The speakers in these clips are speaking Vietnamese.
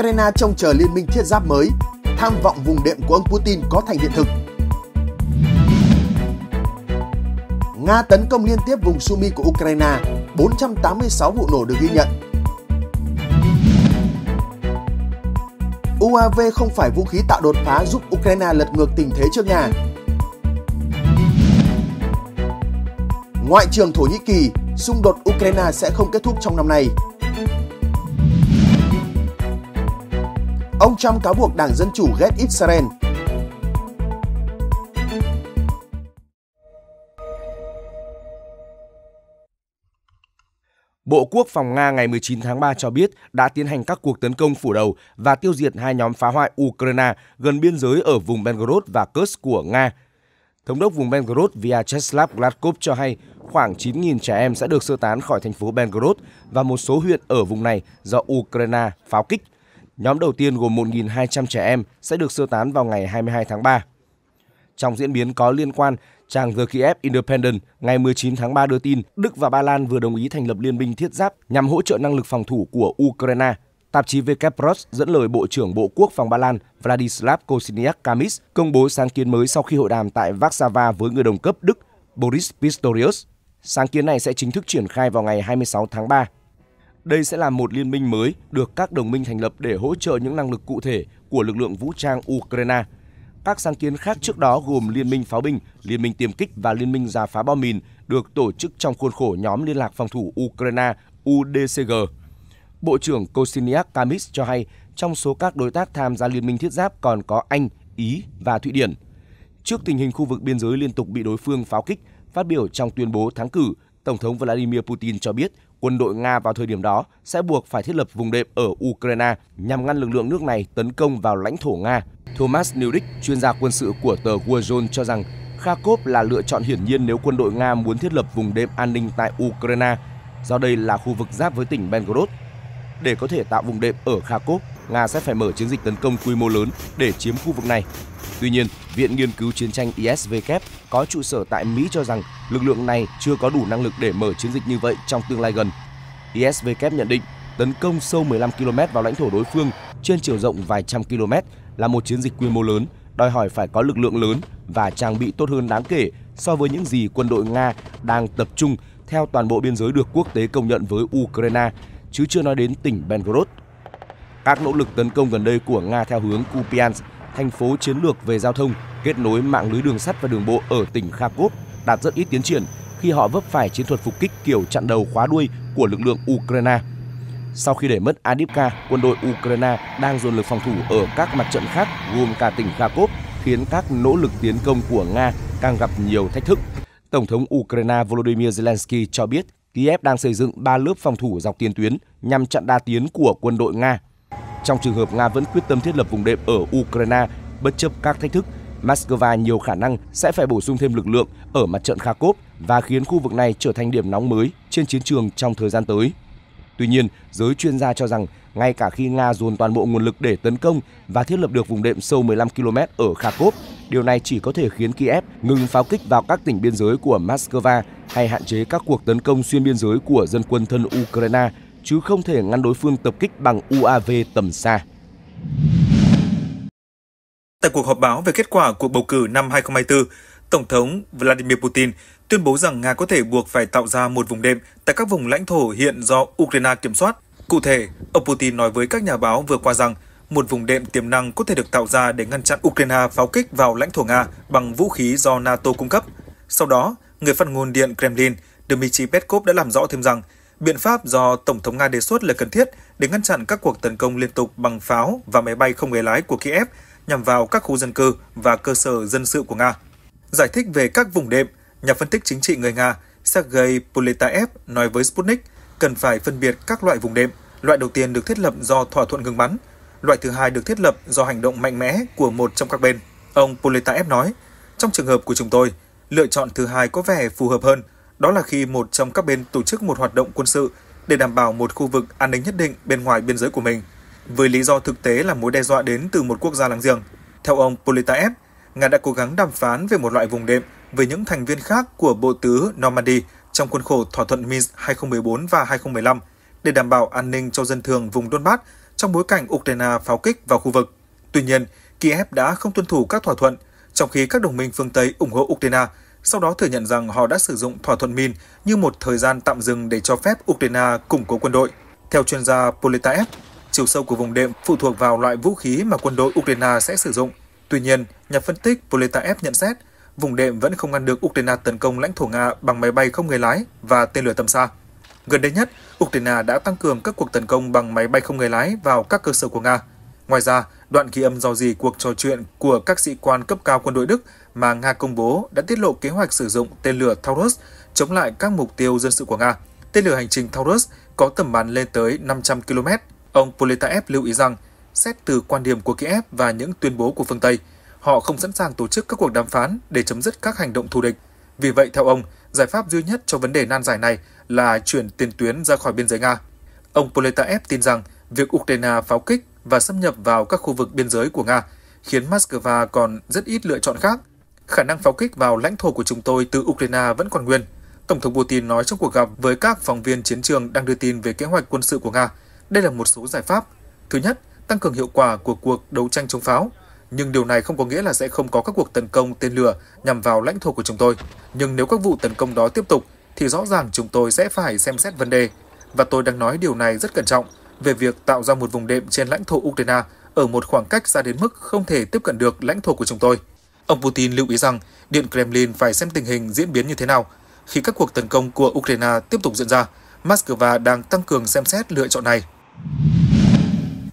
Ukraine trông chờ liên minh thiết giáp mới, tham vọng vùng đệm của ông Putin có thành hiện thực. Nga tấn công liên tiếp vùng Sumi của Ukraine, 486 vụ nổ được ghi nhận. UAV không phải vũ khí tạo đột phá giúp Ukraine lật ngược tình thế trước nhà. Ngoại trưởng Thổ Nhĩ Kỳ, xung đột Ukraine sẽ không kết thúc trong năm nay, Ông Trump cáo buộc Đảng Dân Chủ ghét Israel Bộ Quốc phòng Nga ngày 19 tháng 3 cho biết đã tiến hành các cuộc tấn công phủ đầu và tiêu diệt hai nhóm phá hoại Ukraine gần biên giới ở vùng Belgorod và Kursk của Nga. Thống đốc vùng Belgorod Vyacheslav Gladkov cho hay khoảng 9.000 trẻ em sẽ được sơ tán khỏi thành phố Belgorod và một số huyện ở vùng này do Ukraine pháo kích. Nhóm đầu tiên gồm 1.200 trẻ em sẽ được sơ tán vào ngày 22 tháng 3. Trong diễn biến có liên quan, trang The Kiev Independent ngày 19 tháng 3 đưa tin Đức và Ba Lan vừa đồng ý thành lập liên minh thiết giáp nhằm hỗ trợ năng lực phòng thủ của Ukraine. Tạp chí Vkpros dẫn lời Bộ trưởng Bộ Quốc phòng Ba Lan Vladislav Kosiniak Kamis công bố sáng kiến mới sau khi hội đàm tại Warsaw với người đồng cấp Đức Boris Pistorius. Sáng kiến này sẽ chính thức triển khai vào ngày 26 tháng 3. Đây sẽ là một liên minh mới được các đồng minh thành lập để hỗ trợ những năng lực cụ thể của lực lượng vũ trang Ukraine. Các sáng kiến khác trước đó gồm Liên minh pháo binh, Liên minh tiêm kích và Liên minh giả phá bom mìn được tổ chức trong khuôn khổ nhóm liên lạc phòng thủ Ukraine UDCG. Bộ trưởng Kosiniak Kamis cho hay trong số các đối tác tham gia liên minh thiết giáp còn có Anh, Ý và Thụy Điển. Trước tình hình khu vực biên giới liên tục bị đối phương pháo kích, phát biểu trong tuyên bố thắng cử, Tổng thống Vladimir Putin cho biết quân đội Nga vào thời điểm đó sẽ buộc phải thiết lập vùng đệm ở Ukraine nhằm ngăn lực lượng nước này tấn công vào lãnh thổ Nga. Thomas Newdick, chuyên gia quân sự của tờ Warzone cho rằng Kharkov là lựa chọn hiển nhiên nếu quân đội Nga muốn thiết lập vùng đệm an ninh tại Ukraine, do đây là khu vực giáp với tỉnh Belgorod. Để có thể tạo vùng đệm ở Kharkov, Nga sẽ phải mở chiến dịch tấn công quy mô lớn để chiếm khu vực này. Tuy nhiên, Viện Nghiên cứu Chiến tranh ISW có trụ sở tại Mỹ cho rằng lực lượng này chưa có đủ năng lực để mở chiến dịch như vậy trong tương lai gần. ISW nhận định tấn công sâu 15 km vào lãnh thổ đối phương trên chiều rộng vài trăm km là một chiến dịch quy mô lớn, đòi hỏi phải có lực lượng lớn và trang bị tốt hơn đáng kể so với những gì quân đội Nga đang tập trung theo toàn bộ biên giới được quốc tế công nhận với Ukraine, chứ chưa nói đến tỉnh Belgorod các nỗ lực tấn công gần đây của Nga theo hướng Kupiansk, thành phố chiến lược về giao thông, kết nối mạng lưới đường sắt và đường bộ ở tỉnh Kharkov đạt rất ít tiến triển khi họ vấp phải chiến thuật phục kích kiểu chặn đầu khóa đuôi của lực lượng Ukraine. Sau khi để mất Adipka, quân đội Ukraine đang dồn lực phòng thủ ở các mặt trận khác gồm cả tỉnh Kharkov khiến các nỗ lực tiến công của Nga càng gặp nhiều thách thức. Tổng thống Ukraine Volodymyr Zelensky cho biết Kiev đang xây dựng ba lớp phòng thủ dọc tiền tuyến nhằm chặn đa tiến của quân đội Nga trong trường hợp Nga vẫn quyết tâm thiết lập vùng đệm ở Ukraine bất chấp các thách thức, Moscow nhiều khả năng sẽ phải bổ sung thêm lực lượng ở mặt trận Kharkov và khiến khu vực này trở thành điểm nóng mới trên chiến trường trong thời gian tới. Tuy nhiên, giới chuyên gia cho rằng ngay cả khi Nga dồn toàn bộ nguồn lực để tấn công và thiết lập được vùng đệm sâu 15 km ở Kharkov, điều này chỉ có thể khiến Kiev ngừng pháo kích vào các tỉnh biên giới của Moscow hay hạn chế các cuộc tấn công xuyên biên giới của dân quân thân Ukraine chứ không thể ngăn đối phương tập kích bằng UAV tầm xa. Tại cuộc họp báo về kết quả cuộc bầu cử năm 2024, Tổng thống Vladimir Putin tuyên bố rằng Nga có thể buộc phải tạo ra một vùng đệm tại các vùng lãnh thổ hiện do Ukraine kiểm soát. Cụ thể, ông Putin nói với các nhà báo vừa qua rằng một vùng đệm tiềm năng có thể được tạo ra để ngăn chặn Ukraine pháo kích vào lãnh thổ Nga bằng vũ khí do NATO cung cấp. Sau đó, người phát ngôn Điện Kremlin Dmitry Peskov đã làm rõ thêm rằng Biện pháp do Tổng thống Nga đề xuất là cần thiết để ngăn chặn các cuộc tấn công liên tục bằng pháo và máy bay không người lái của Kiev nhằm vào các khu dân cư và cơ sở dân sự của Nga. Giải thích về các vùng đệm, nhà phân tích chính trị người Nga Sergei Poletaev nói với Sputnik cần phải phân biệt các loại vùng đệm. Loại đầu tiên được thiết lập do thỏa thuận ngừng bắn, loại thứ hai được thiết lập do hành động mạnh mẽ của một trong các bên. Ông Poletaev nói, trong trường hợp của chúng tôi, lựa chọn thứ hai có vẻ phù hợp hơn – đó là khi một trong các bên tổ chức một hoạt động quân sự để đảm bảo một khu vực an ninh nhất định bên ngoài biên giới của mình, với lý do thực tế là mối đe dọa đến từ một quốc gia láng giềng. Theo ông Politaev, Nga đã cố gắng đàm phán về một loại vùng đệm với những thành viên khác của Bộ Tứ Normandy trong khuôn khổ thỏa thuận Minsk 2014 và 2015 để đảm bảo an ninh cho dân thường vùng Donbass trong bối cảnh Ukraine pháo kích vào khu vực. Tuy nhiên, Kiev đã không tuân thủ các thỏa thuận, trong khi các đồng minh phương Tây ủng hộ Ukraine sau đó thừa nhận rằng họ đã sử dụng thỏa thuận min như một thời gian tạm dừng để cho phép Ukraine củng cố quân đội. Theo chuyên gia Politaev, chiều sâu của vùng đệm phụ thuộc vào loại vũ khí mà quân đội Ukraine sẽ sử dụng. Tuy nhiên, nhà phân tích Politaev nhận xét, vùng đệm vẫn không ngăn được Ukraine tấn công lãnh thổ Nga bằng máy bay không người lái và tên lửa tầm xa. Gần đây nhất, Ukraine đã tăng cường các cuộc tấn công bằng máy bay không người lái vào các cơ sở của Nga. Ngoài ra, đoạn ghi âm do gì cuộc trò chuyện của các sĩ quan cấp cao quân đội Đức mà Nga công bố đã tiết lộ kế hoạch sử dụng tên lửa Taurus chống lại các mục tiêu dân sự của Nga. Tên lửa hành trình Taurus có tầm bắn lên tới 500 km. Ông Politaev lưu ý rằng, xét từ quan điểm của Kiev và những tuyên bố của phương Tây, họ không sẵn sàng tổ chức các cuộc đàm phán để chấm dứt các hành động thù địch. Vì vậy, theo ông, giải pháp duy nhất cho vấn đề nan giải này là chuyển tiền tuyến ra khỏi biên giới Nga. Ông politaev tin rằng việc Ukraine pháo kích và xâm nhập vào các khu vực biên giới của Nga, khiến Moscow còn rất ít lựa chọn khác. Khả năng pháo kích vào lãnh thổ của chúng tôi từ Ukraine vẫn còn nguyên, Tổng thống Putin nói trong cuộc gặp với các phóng viên chiến trường đang đưa tin về kế hoạch quân sự của Nga. Đây là một số giải pháp. Thứ nhất, tăng cường hiệu quả của cuộc đấu tranh chống pháo. Nhưng điều này không có nghĩa là sẽ không có các cuộc tấn công tên lửa nhằm vào lãnh thổ của chúng tôi. Nhưng nếu các vụ tấn công đó tiếp tục, thì rõ ràng chúng tôi sẽ phải xem xét vấn đề. Và tôi đang nói điều này rất cẩn trọng, về việc tạo ra một vùng đệm trên lãnh thổ Ukraine ở một khoảng cách xa đến mức không thể tiếp cận được lãnh thổ của chúng tôi. Ông Putin lưu ý rằng Điện Kremlin phải xem tình hình diễn biến như thế nào. Khi các cuộc tấn công của Ukraine tiếp tục diễn ra, Moscow đang tăng cường xem xét lựa chọn này.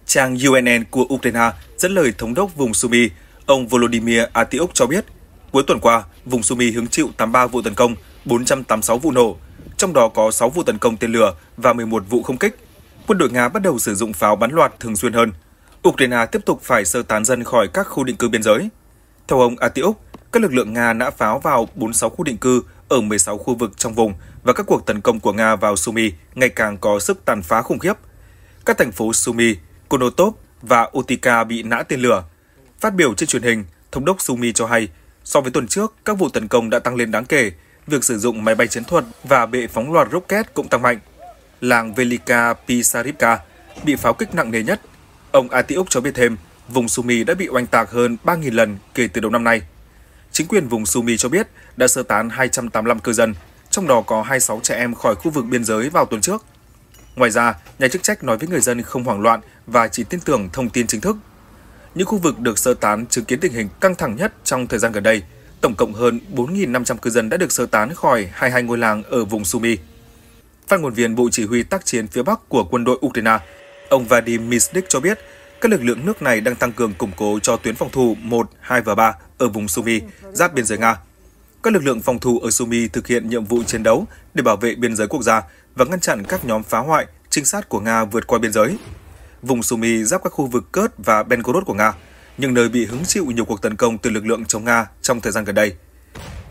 Trang UNN của Ukraine dẫn lời Thống đốc vùng Sumy ông Volodymyr Atiuk cho biết, cuối tuần qua, vùng Sumy hứng chịu 83 vụ tấn công, 486 vụ nổ, trong đó có 6 vụ tấn công tên lửa và 11 vụ không kích, quân đội Nga bắt đầu sử dụng pháo bắn loạt thường xuyên hơn. Ukraine tiếp tục phải sơ tán dân khỏi các khu định cư biên giới. Theo ông Atiuk, các lực lượng Nga đã pháo vào 46 khu định cư ở 16 khu vực trong vùng và các cuộc tấn công của Nga vào Sumy ngày càng có sức tàn phá khủng khiếp. Các thành phố Sumy, Konotop và Utica bị nã tên lửa. Phát biểu trên truyền hình, Thống đốc Sumy cho hay, so với tuần trước, các vụ tấn công đã tăng lên đáng kể, việc sử dụng máy bay chiến thuật và bệ phóng loạt rocket cũng tăng mạnh làng Velika Pisarivka bị pháo kích nặng nề nhất. Ông Atiuk cho biết thêm, vùng Sumi đã bị oanh tạc hơn 3.000 lần kể từ đầu năm nay. Chính quyền vùng Sumi cho biết đã sơ tán 285 cư dân, trong đó có 26 trẻ em khỏi khu vực biên giới vào tuần trước. Ngoài ra, nhà chức trách nói với người dân không hoảng loạn và chỉ tin tưởng thông tin chính thức. Những khu vực được sơ tán chứng kiến tình hình căng thẳng nhất trong thời gian gần đây. Tổng cộng hơn 4.500 cư dân đã được sơ tán khỏi 22 ngôi làng ở vùng Sumi. Phát ngôn viên Bộ Chỉ huy tác chiến phía Bắc của quân đội Ukraine, ông Vadim Misnik cho biết, các lực lượng nước này đang tăng cường củng cố cho tuyến phòng thủ 1, 2 và 3 ở vùng Sumy, giáp biên giới Nga. Các lực lượng phòng thủ ở Sumy thực hiện nhiệm vụ chiến đấu để bảo vệ biên giới quốc gia và ngăn chặn các nhóm phá hoại, trinh sát của Nga vượt qua biên giới. Vùng Sumy giáp các khu vực Kurt và Belgorod của Nga, những nơi bị hứng chịu nhiều cuộc tấn công từ lực lượng chống Nga trong thời gian gần đây.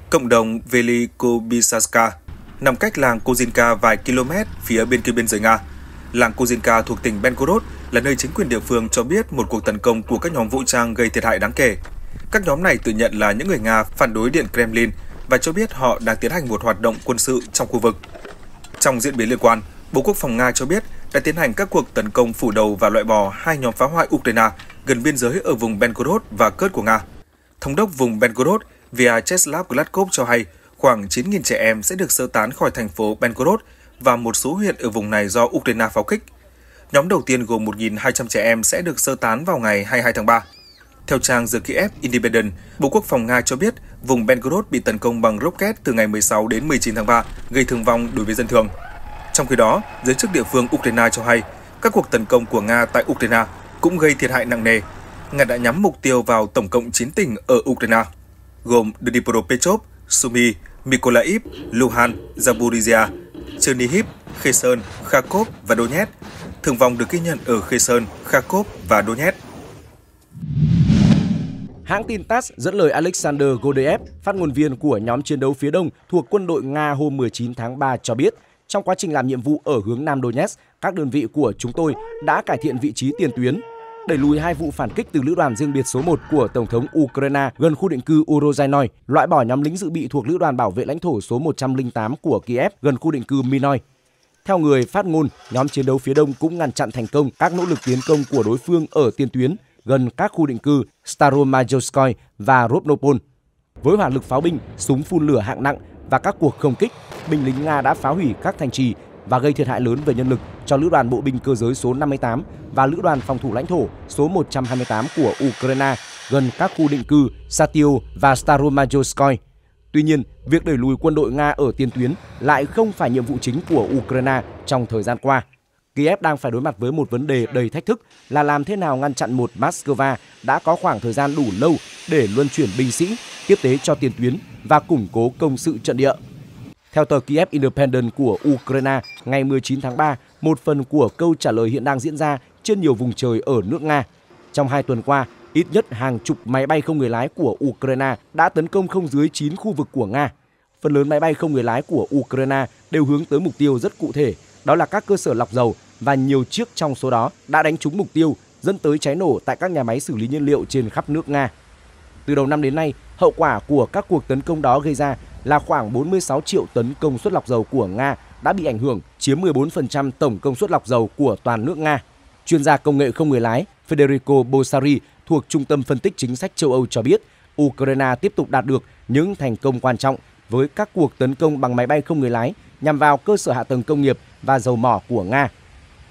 Cộng đồng Velikobisaska nằm cách làng Kozinka vài km phía bên kia biên giới Nga. Làng Kozinka thuộc tỉnh Belgorod là nơi chính quyền địa phương cho biết một cuộc tấn công của các nhóm vũ trang gây thiệt hại đáng kể. Các nhóm này tự nhận là những người Nga phản đối Điện Kremlin và cho biết họ đang tiến hành một hoạt động quân sự trong khu vực. Trong diễn biến liên quan, Bộ Quốc phòng Nga cho biết đã tiến hành các cuộc tấn công phủ đầu và loại bỏ hai nhóm phá hoại Ukraine gần biên giới ở vùng Belgorod và Kurt của Nga. Thống đốc vùng Belgorod Vyacheslav Gladkov cho hay khoảng 9.000 trẻ em sẽ được sơ tán khỏi thành phố Belgorod và một số huyện ở vùng này do Ukraine pháo kích. Nhóm đầu tiên gồm 1.200 trẻ em sẽ được sơ tán vào ngày 22 tháng 3. Theo trang The Kiev Independent, Bộ Quốc phòng Nga cho biết vùng Belgorod bị tấn công bằng rocket từ ngày 16 đến 19 tháng 3, gây thương vong đối với dân thường. Trong khi đó, giới chức địa phương Ukraine cho hay các cuộc tấn công của Nga tại Ukraine cũng gây thiệt hại nặng nề. Nga đã nhắm mục tiêu vào tổng cộng 9 tỉnh ở Ukraine, gồm Dnipropetrovsk, Sumy, Mykolaiv, Luhan, Zaporizhia, Chernihiv, Kherson, Kharkov và Donetsk. Thương vong được ghi nhận ở Kherson, Kharkov và Donetsk. Hãng tin TASS dẫn lời Alexander Godeev, phát ngôn viên của nhóm chiến đấu phía đông thuộc quân đội Nga hôm 19 tháng 3 cho biết, trong quá trình làm nhiệm vụ ở hướng Nam Donetsk, các đơn vị của chúng tôi đã cải thiện vị trí tiền tuyến, đẩy lùi hai vụ phản kích từ lữ đoàn riêng biệt số 1 của Tổng thống Ukraine gần khu định cư Urozhainoy, loại bỏ nhóm lính dự bị thuộc lữ đoàn bảo vệ lãnh thổ số 108 của Kiev gần khu định cư Minoy. Theo người phát ngôn, nhóm chiến đấu phía đông cũng ngăn chặn thành công các nỗ lực tiến công của đối phương ở tiền tuyến gần các khu định cư Staromajorskoy và Ropnopol Với hỏa lực pháo binh, súng phun lửa hạng nặng và các cuộc không kích, binh lính Nga đã phá hủy các thành trì và gây thiệt hại lớn về nhân lực cho lữ đoàn bộ binh cơ giới số 58 và lữ đoàn phòng thủ lãnh thổ số 128 của Ukraine gần các khu định cư Satio và Staromajorskoy. Tuy nhiên, việc đẩy lùi quân đội Nga ở tiền tuyến lại không phải nhiệm vụ chính của Ukraine trong thời gian qua. Kiev đang phải đối mặt với một vấn đề đầy thách thức là làm thế nào ngăn chặn một Moscow đã có khoảng thời gian đủ lâu để luân chuyển binh sĩ, tiếp tế cho tiền tuyến và củng cố công sự trận địa. Theo tờ Kiev Independent của Ukraine, ngày 19 tháng 3, một phần của câu trả lời hiện đang diễn ra trên nhiều vùng trời ở nước Nga. Trong hai tuần qua, ít nhất hàng chục máy bay không người lái của Ukraine đã tấn công không dưới 9 khu vực của Nga. Phần lớn máy bay không người lái của Ukraine đều hướng tới mục tiêu rất cụ thể, đó là các cơ sở lọc dầu và nhiều chiếc trong số đó đã đánh trúng mục tiêu dẫn tới cháy nổ tại các nhà máy xử lý nhiên liệu trên khắp nước Nga. Từ đầu năm đến nay, Hậu quả của các cuộc tấn công đó gây ra là khoảng 46 triệu tấn công suất lọc dầu của Nga đã bị ảnh hưởng, chiếm 14% tổng công suất lọc dầu của toàn nước Nga. Chuyên gia công nghệ không người lái Federico Bosari thuộc Trung tâm Phân tích Chính sách châu Âu cho biết, Ukraine tiếp tục đạt được những thành công quan trọng với các cuộc tấn công bằng máy bay không người lái nhằm vào cơ sở hạ tầng công nghiệp và dầu mỏ của Nga.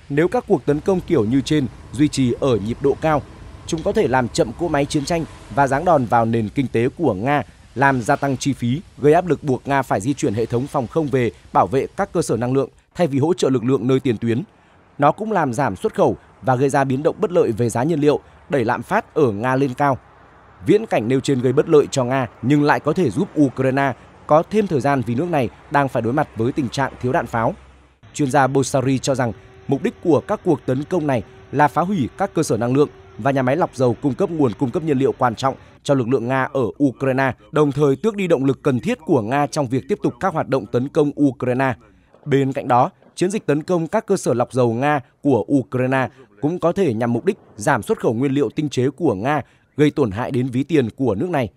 Nếu các cuộc tấn công kiểu như trên duy trì ở nhịp độ cao chúng có thể làm chậm cỗ máy chiến tranh và giáng đòn vào nền kinh tế của Nga, làm gia tăng chi phí, gây áp lực buộc Nga phải di chuyển hệ thống phòng không về bảo vệ các cơ sở năng lượng thay vì hỗ trợ lực lượng nơi tiền tuyến. Nó cũng làm giảm xuất khẩu và gây ra biến động bất lợi về giá nhiên liệu, đẩy lạm phát ở Nga lên cao. Viễn cảnh nêu trên gây bất lợi cho Nga nhưng lại có thể giúp Ukraine có thêm thời gian vì nước này đang phải đối mặt với tình trạng thiếu đạn pháo. Chuyên gia Bossari cho rằng mục đích của các cuộc tấn công này là phá hủy các cơ sở năng lượng và nhà máy lọc dầu cung cấp nguồn cung cấp nhiên liệu quan trọng cho lực lượng Nga ở Ukraine, đồng thời tước đi động lực cần thiết của Nga trong việc tiếp tục các hoạt động tấn công Ukraine. Bên cạnh đó, chiến dịch tấn công các cơ sở lọc dầu Nga của Ukraine cũng có thể nhằm mục đích giảm xuất khẩu nguyên liệu tinh chế của Nga, gây tổn hại đến ví tiền của nước này.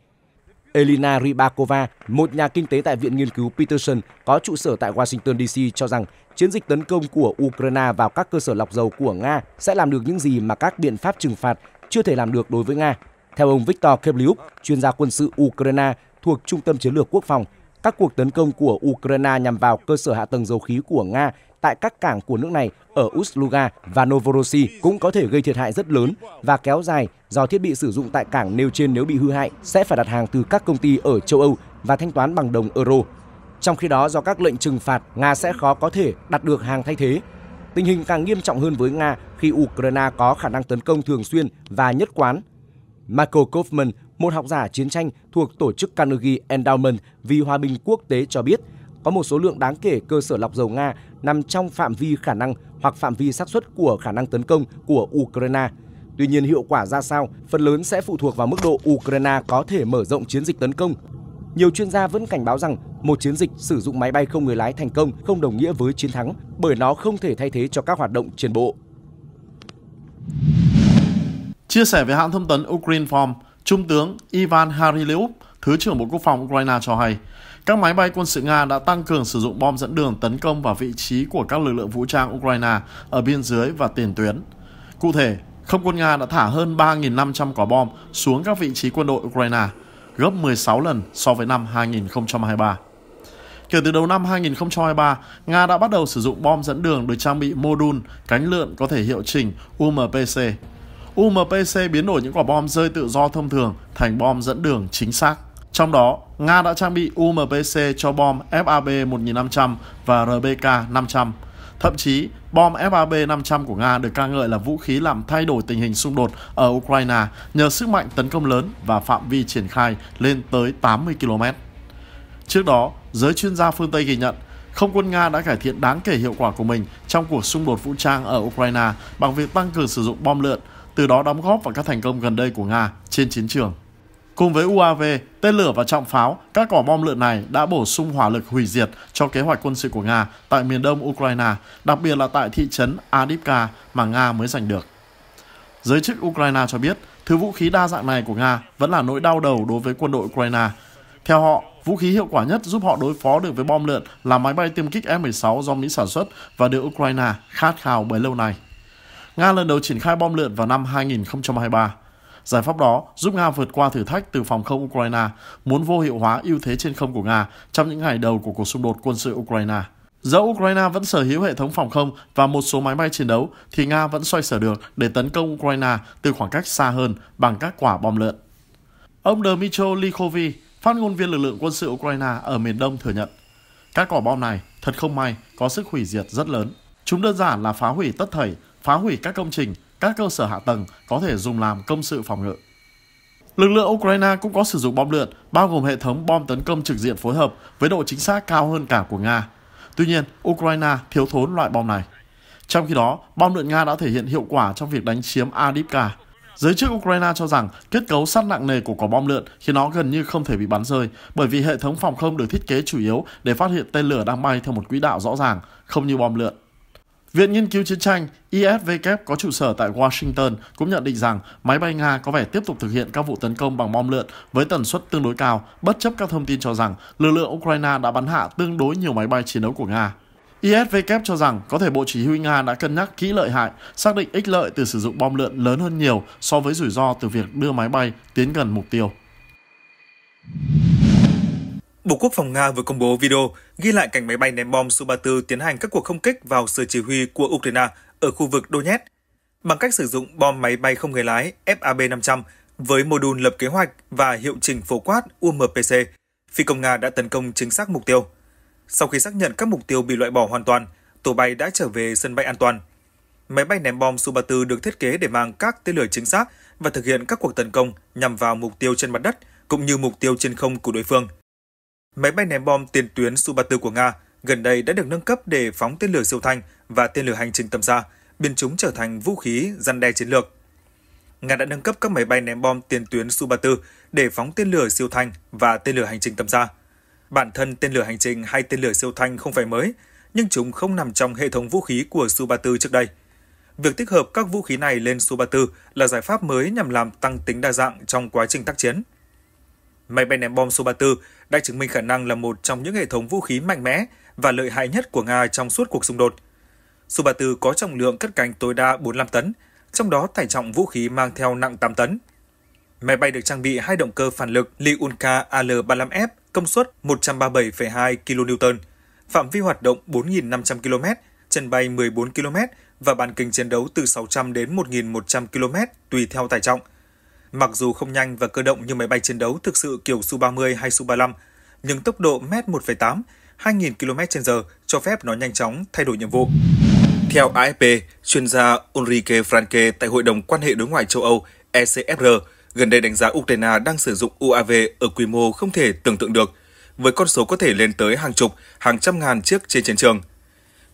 Elina Rybakova, một nhà kinh tế tại Viện Nghiên cứu Peterson có trụ sở tại Washington DC cho rằng chiến dịch tấn công của Ukraine vào các cơ sở lọc dầu của Nga sẽ làm được những gì mà các biện pháp trừng phạt chưa thể làm được đối với Nga. Theo ông Viktor Kebliuk, chuyên gia quân sự Ukraine thuộc Trung tâm Chiến lược Quốc phòng, các cuộc tấn công của Ukraine nhằm vào cơ sở hạ tầng dầu khí của Nga tại các cảng của nước này ở Ust-Luga và Novorossi cũng có thể gây thiệt hại rất lớn và kéo dài do thiết bị sử dụng tại cảng nêu trên nếu bị hư hại sẽ phải đặt hàng từ các công ty ở châu Âu và thanh toán bằng đồng euro. Trong khi đó do các lệnh trừng phạt, Nga sẽ khó có thể đặt được hàng thay thế. Tình hình càng nghiêm trọng hơn với Nga khi Ukraine có khả năng tấn công thường xuyên và nhất quán. Michael Kaufman, một học giả chiến tranh thuộc tổ chức Carnegie Endowment vì Hòa bình Quốc tế cho biết, có một số lượng đáng kể cơ sở lọc dầu Nga nằm trong phạm vi khả năng hoặc phạm vi xác suất của khả năng tấn công của Ukraine. Tuy nhiên hiệu quả ra sao, phần lớn sẽ phụ thuộc vào mức độ Ukraine có thể mở rộng chiến dịch tấn công nhiều chuyên gia vẫn cảnh báo rằng một chiến dịch sử dụng máy bay không người lái thành công không đồng nghĩa với chiến thắng bởi nó không thể thay thế cho các hoạt động trên bộ. Chia sẻ với hãng thông tấn Ukraine Form, Trung tướng Ivan Harilyuk, Thứ trưởng Bộ Quốc phòng Ukraine cho hay, các máy bay quân sự Nga đã tăng cường sử dụng bom dẫn đường tấn công vào vị trí của các lực lượng vũ trang Ukraine ở biên giới và tiền tuyến. Cụ thể, không quân Nga đã thả hơn 3.500 quả bom xuống các vị trí quân đội Ukraine – gấp 16 lần so với năm 2023. Kể từ đầu năm 2023, Nga đã bắt đầu sử dụng bom dẫn đường được trang bị mô đun cánh lượn có thể hiệu chỉnh UMPC. UMPC biến đổi những quả bom rơi tự do thông thường thành bom dẫn đường chính xác. Trong đó, Nga đã trang bị UMPC cho bom FAB-1500 và RBK-500, Thậm chí, bom FAB-500 của Nga được ca ngợi là vũ khí làm thay đổi tình hình xung đột ở Ukraine nhờ sức mạnh tấn công lớn và phạm vi triển khai lên tới 80 km. Trước đó, giới chuyên gia phương Tây ghi nhận không quân Nga đã cải thiện đáng kể hiệu quả của mình trong cuộc xung đột vũ trang ở Ukraine bằng việc tăng cường sử dụng bom lượn, từ đó đóng góp vào các thành công gần đây của Nga trên chiến trường. Cùng với UAV, tên lửa và trọng pháo, các quả bom lượn này đã bổ sung hỏa lực hủy diệt cho kế hoạch quân sự của Nga tại miền đông Ukraine, đặc biệt là tại thị trấn Adivka mà Nga mới giành được. Giới chức Ukraine cho biết, thứ vũ khí đa dạng này của Nga vẫn là nỗi đau đầu đối với quân đội Ukraine. Theo họ, vũ khí hiệu quả nhất giúp họ đối phó được với bom lượn là máy bay tiêm kích F-16 do Mỹ sản xuất và được Ukraine khát khao bấy lâu nay. Nga lần đầu triển khai bom lượn vào năm 2023. Giải pháp đó giúp Nga vượt qua thử thách từ phòng không Ukraine, muốn vô hiệu hóa ưu thế trên không của Nga trong những ngày đầu của cuộc xung đột quân sự Ukraine. Dẫu Ukraine vẫn sở hữu hệ thống phòng không và một số máy bay chiến đấu, thì Nga vẫn xoay sở được để tấn công Ukraine từ khoảng cách xa hơn bằng các quả bom lượn. Ông Dmytro Likhovi, phát ngôn viên lực lượng quân sự Ukraine ở miền Đông thừa nhận, các quả bom này thật không may có sức hủy diệt rất lớn. Chúng đơn giản là phá hủy tất thảy, phá hủy các công trình, các cơ sở hạ tầng có thể dùng làm công sự phòng ngự. Lực lượng Ukraine cũng có sử dụng bom lượn, bao gồm hệ thống bom tấn công trực diện phối hợp với độ chính xác cao hơn cả của Nga. Tuy nhiên, Ukraine thiếu thốn loại bom này. Trong khi đó, bom lượn Nga đã thể hiện hiệu quả trong việc đánh chiếm Adipka. Giới chức Ukraine cho rằng kết cấu sắt nặng nề của quả bom lượn khiến nó gần như không thể bị bắn rơi bởi vì hệ thống phòng không được thiết kế chủ yếu để phát hiện tên lửa đang bay theo một quỹ đạo rõ ràng, không như bom lượn. Viện Nghiên cứu Chiến tranh ISW có trụ sở tại Washington cũng nhận định rằng máy bay Nga có vẻ tiếp tục thực hiện các vụ tấn công bằng bom lượn với tần suất tương đối cao, bất chấp các thông tin cho rằng lực lượng Ukraine đã bắn hạ tương đối nhiều máy bay chiến đấu của Nga. ISW cho rằng có thể Bộ Chỉ huy Nga đã cân nhắc kỹ lợi hại, xác định ích lợi từ sử dụng bom lượn lớn hơn nhiều so với rủi ro từ việc đưa máy bay tiến gần mục tiêu. Bộ Quốc phòng Nga vừa công bố video ghi lại cảnh máy bay ném bom Su-34 tiến hành các cuộc không kích vào sở chỉ huy của Ukraine ở khu vực Donetsk bằng cách sử dụng bom máy bay không người lái FAB-500 với mô đun lập kế hoạch và hiệu chỉnh phổ quát UMPC. Phi công Nga đã tấn công chính xác mục tiêu. Sau khi xác nhận các mục tiêu bị loại bỏ hoàn toàn, tổ bay đã trở về sân bay an toàn. Máy bay ném bom Su-34 được thiết kế để mang các tên lửa chính xác và thực hiện các cuộc tấn công nhằm vào mục tiêu trên mặt đất cũng như mục tiêu trên không của đối phương – máy bay ném bom tiền tuyến Su-34 của Nga gần đây đã được nâng cấp để phóng tên lửa siêu thanh và tên lửa hành trình tầm xa, biến chúng trở thành vũ khí răn đe chiến lược. Nga đã nâng cấp các máy bay ném bom tiền tuyến Su-34 để phóng tên lửa siêu thanh và tên lửa hành trình tầm xa. Bản thân tên lửa hành trình hay tên lửa siêu thanh không phải mới, nhưng chúng không nằm trong hệ thống vũ khí của Su-34 trước đây. Việc tích hợp các vũ khí này lên Su-34 là giải pháp mới nhằm làm tăng tính đa dạng trong quá trình tác chiến. Máy bay ném bom Su-34 đã chứng minh khả năng là một trong những hệ thống vũ khí mạnh mẽ và lợi hại nhất của Nga trong suốt cuộc xung đột. Su-34 có trọng lượng cất cánh tối đa 45 tấn, trong đó tải trọng vũ khí mang theo nặng 8 tấn. Máy bay được trang bị hai động cơ phản lực Liunka AL-35F công suất 137,2 kN, phạm vi hoạt động 4.500 km, chân bay 14 km và bán kính chiến đấu từ 600 đến 1.100 km tùy theo tải trọng – Mặc dù không nhanh và cơ động như máy bay chiến đấu thực sự kiểu Su-30 hay Su-35, nhưng tốc độ Mach 1,8, 2.000 km h cho phép nó nhanh chóng thay đổi nhiệm vụ. Theo AFP, chuyên gia Ulrike Franke tại Hội đồng Quan hệ Đối ngoại châu Âu ECFR gần đây đánh giá Ukraine đang sử dụng UAV ở quy mô không thể tưởng tượng được, với con số có thể lên tới hàng chục, hàng trăm ngàn chiếc trên chiến trường.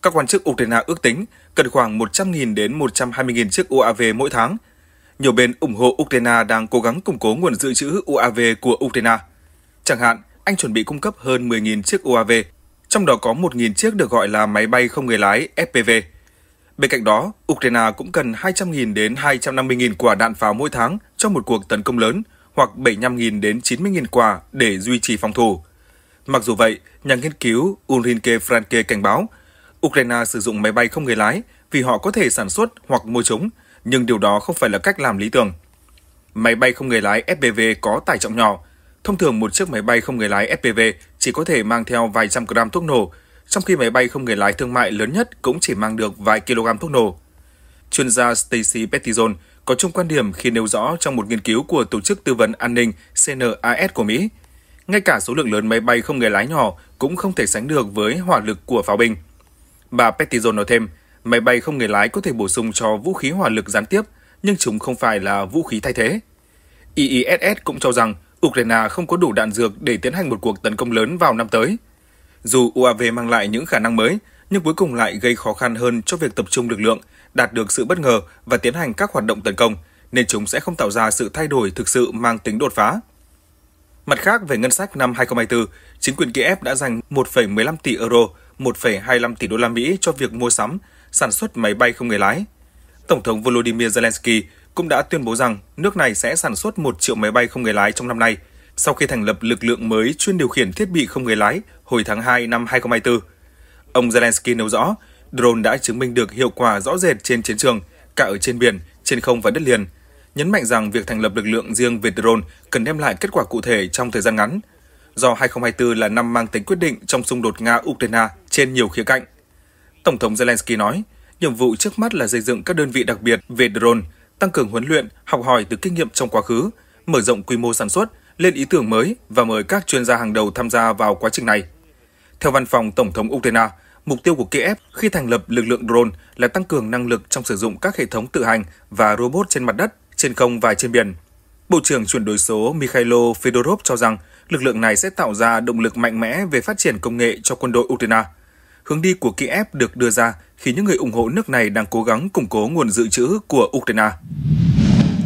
Các quan chức Ukraine ước tính cần khoảng 100.000 đến 120.000 chiếc UAV mỗi tháng – nhiều bên ủng hộ Ukraine đang cố gắng củng cố nguồn dự trữ UAV của Ukraine. Chẳng hạn, Anh chuẩn bị cung cấp hơn 10.000 chiếc UAV, trong đó có 1.000 chiếc được gọi là máy bay không người lái FPV. Bên cạnh đó, Ukraine cũng cần 200.000 đến 250.000 quả đạn pháo mỗi tháng cho một cuộc tấn công lớn hoặc 75.000 đến 90.000 quả để duy trì phòng thủ. Mặc dù vậy, nhà nghiên cứu Ulrike Franke cảnh báo, Ukraine sử dụng máy bay không người lái vì họ có thể sản xuất hoặc mua chúng – nhưng điều đó không phải là cách làm lý tưởng. Máy bay không người lái FPV có tải trọng nhỏ. Thông thường một chiếc máy bay không người lái FPV chỉ có thể mang theo vài trăm gram thuốc nổ, trong khi máy bay không người lái thương mại lớn nhất cũng chỉ mang được vài kg thuốc nổ. Chuyên gia Stacy Pettizon có chung quan điểm khi nêu rõ trong một nghiên cứu của Tổ chức Tư vấn An ninh CNAS của Mỹ. Ngay cả số lượng lớn máy bay không người lái nhỏ cũng không thể sánh được với hỏa lực của pháo binh. Bà Pettizon nói thêm, Máy bay không người lái có thể bổ sung cho vũ khí hỏa lực gián tiếp, nhưng chúng không phải là vũ khí thay thế. IISS cũng cho rằng Ukraine không có đủ đạn dược để tiến hành một cuộc tấn công lớn vào năm tới. Dù UAV mang lại những khả năng mới, nhưng cuối cùng lại gây khó khăn hơn cho việc tập trung lực lượng, đạt được sự bất ngờ và tiến hành các hoạt động tấn công, nên chúng sẽ không tạo ra sự thay đổi thực sự mang tính đột phá. Mặt khác, về ngân sách năm 2024, chính quyền Kiev đã dành 1,15 tỷ euro, 1,25 tỷ đô la Mỹ cho việc mua sắm sản xuất máy bay không người lái. Tổng thống Volodymyr Zelensky cũng đã tuyên bố rằng nước này sẽ sản xuất 1 triệu máy bay không người lái trong năm nay, sau khi thành lập lực lượng mới chuyên điều khiển thiết bị không người lái hồi tháng 2 năm 2024. Ông Zelensky nêu rõ, drone đã chứng minh được hiệu quả rõ rệt trên chiến trường, cả ở trên biển, trên không và đất liền, nhấn mạnh rằng việc thành lập lực lượng riêng về drone cần đem lại kết quả cụ thể trong thời gian ngắn. Do 2024 là năm mang tính quyết định trong xung đột Nga-Ukraine trên nhiều khía cạnh, Tổng thống Zelensky nói, nhiệm vụ trước mắt là xây dựng các đơn vị đặc biệt về drone, tăng cường huấn luyện, học hỏi từ kinh nghiệm trong quá khứ, mở rộng quy mô sản xuất, lên ý tưởng mới và mời các chuyên gia hàng đầu tham gia vào quá trình này. Theo văn phòng Tổng thống Ukraine, mục tiêu của Kiev khi thành lập lực lượng drone là tăng cường năng lực trong sử dụng các hệ thống tự hành và robot trên mặt đất, trên không và trên biển. Bộ trưởng chuyển đổi số Mikhailo Fedorov cho rằng lực lượng này sẽ tạo ra động lực mạnh mẽ về phát triển công nghệ cho quân đội Ukraine – Hướng đi của Kiev được đưa ra khi những người ủng hộ nước này đang cố gắng củng cố nguồn dự trữ của Ukraine.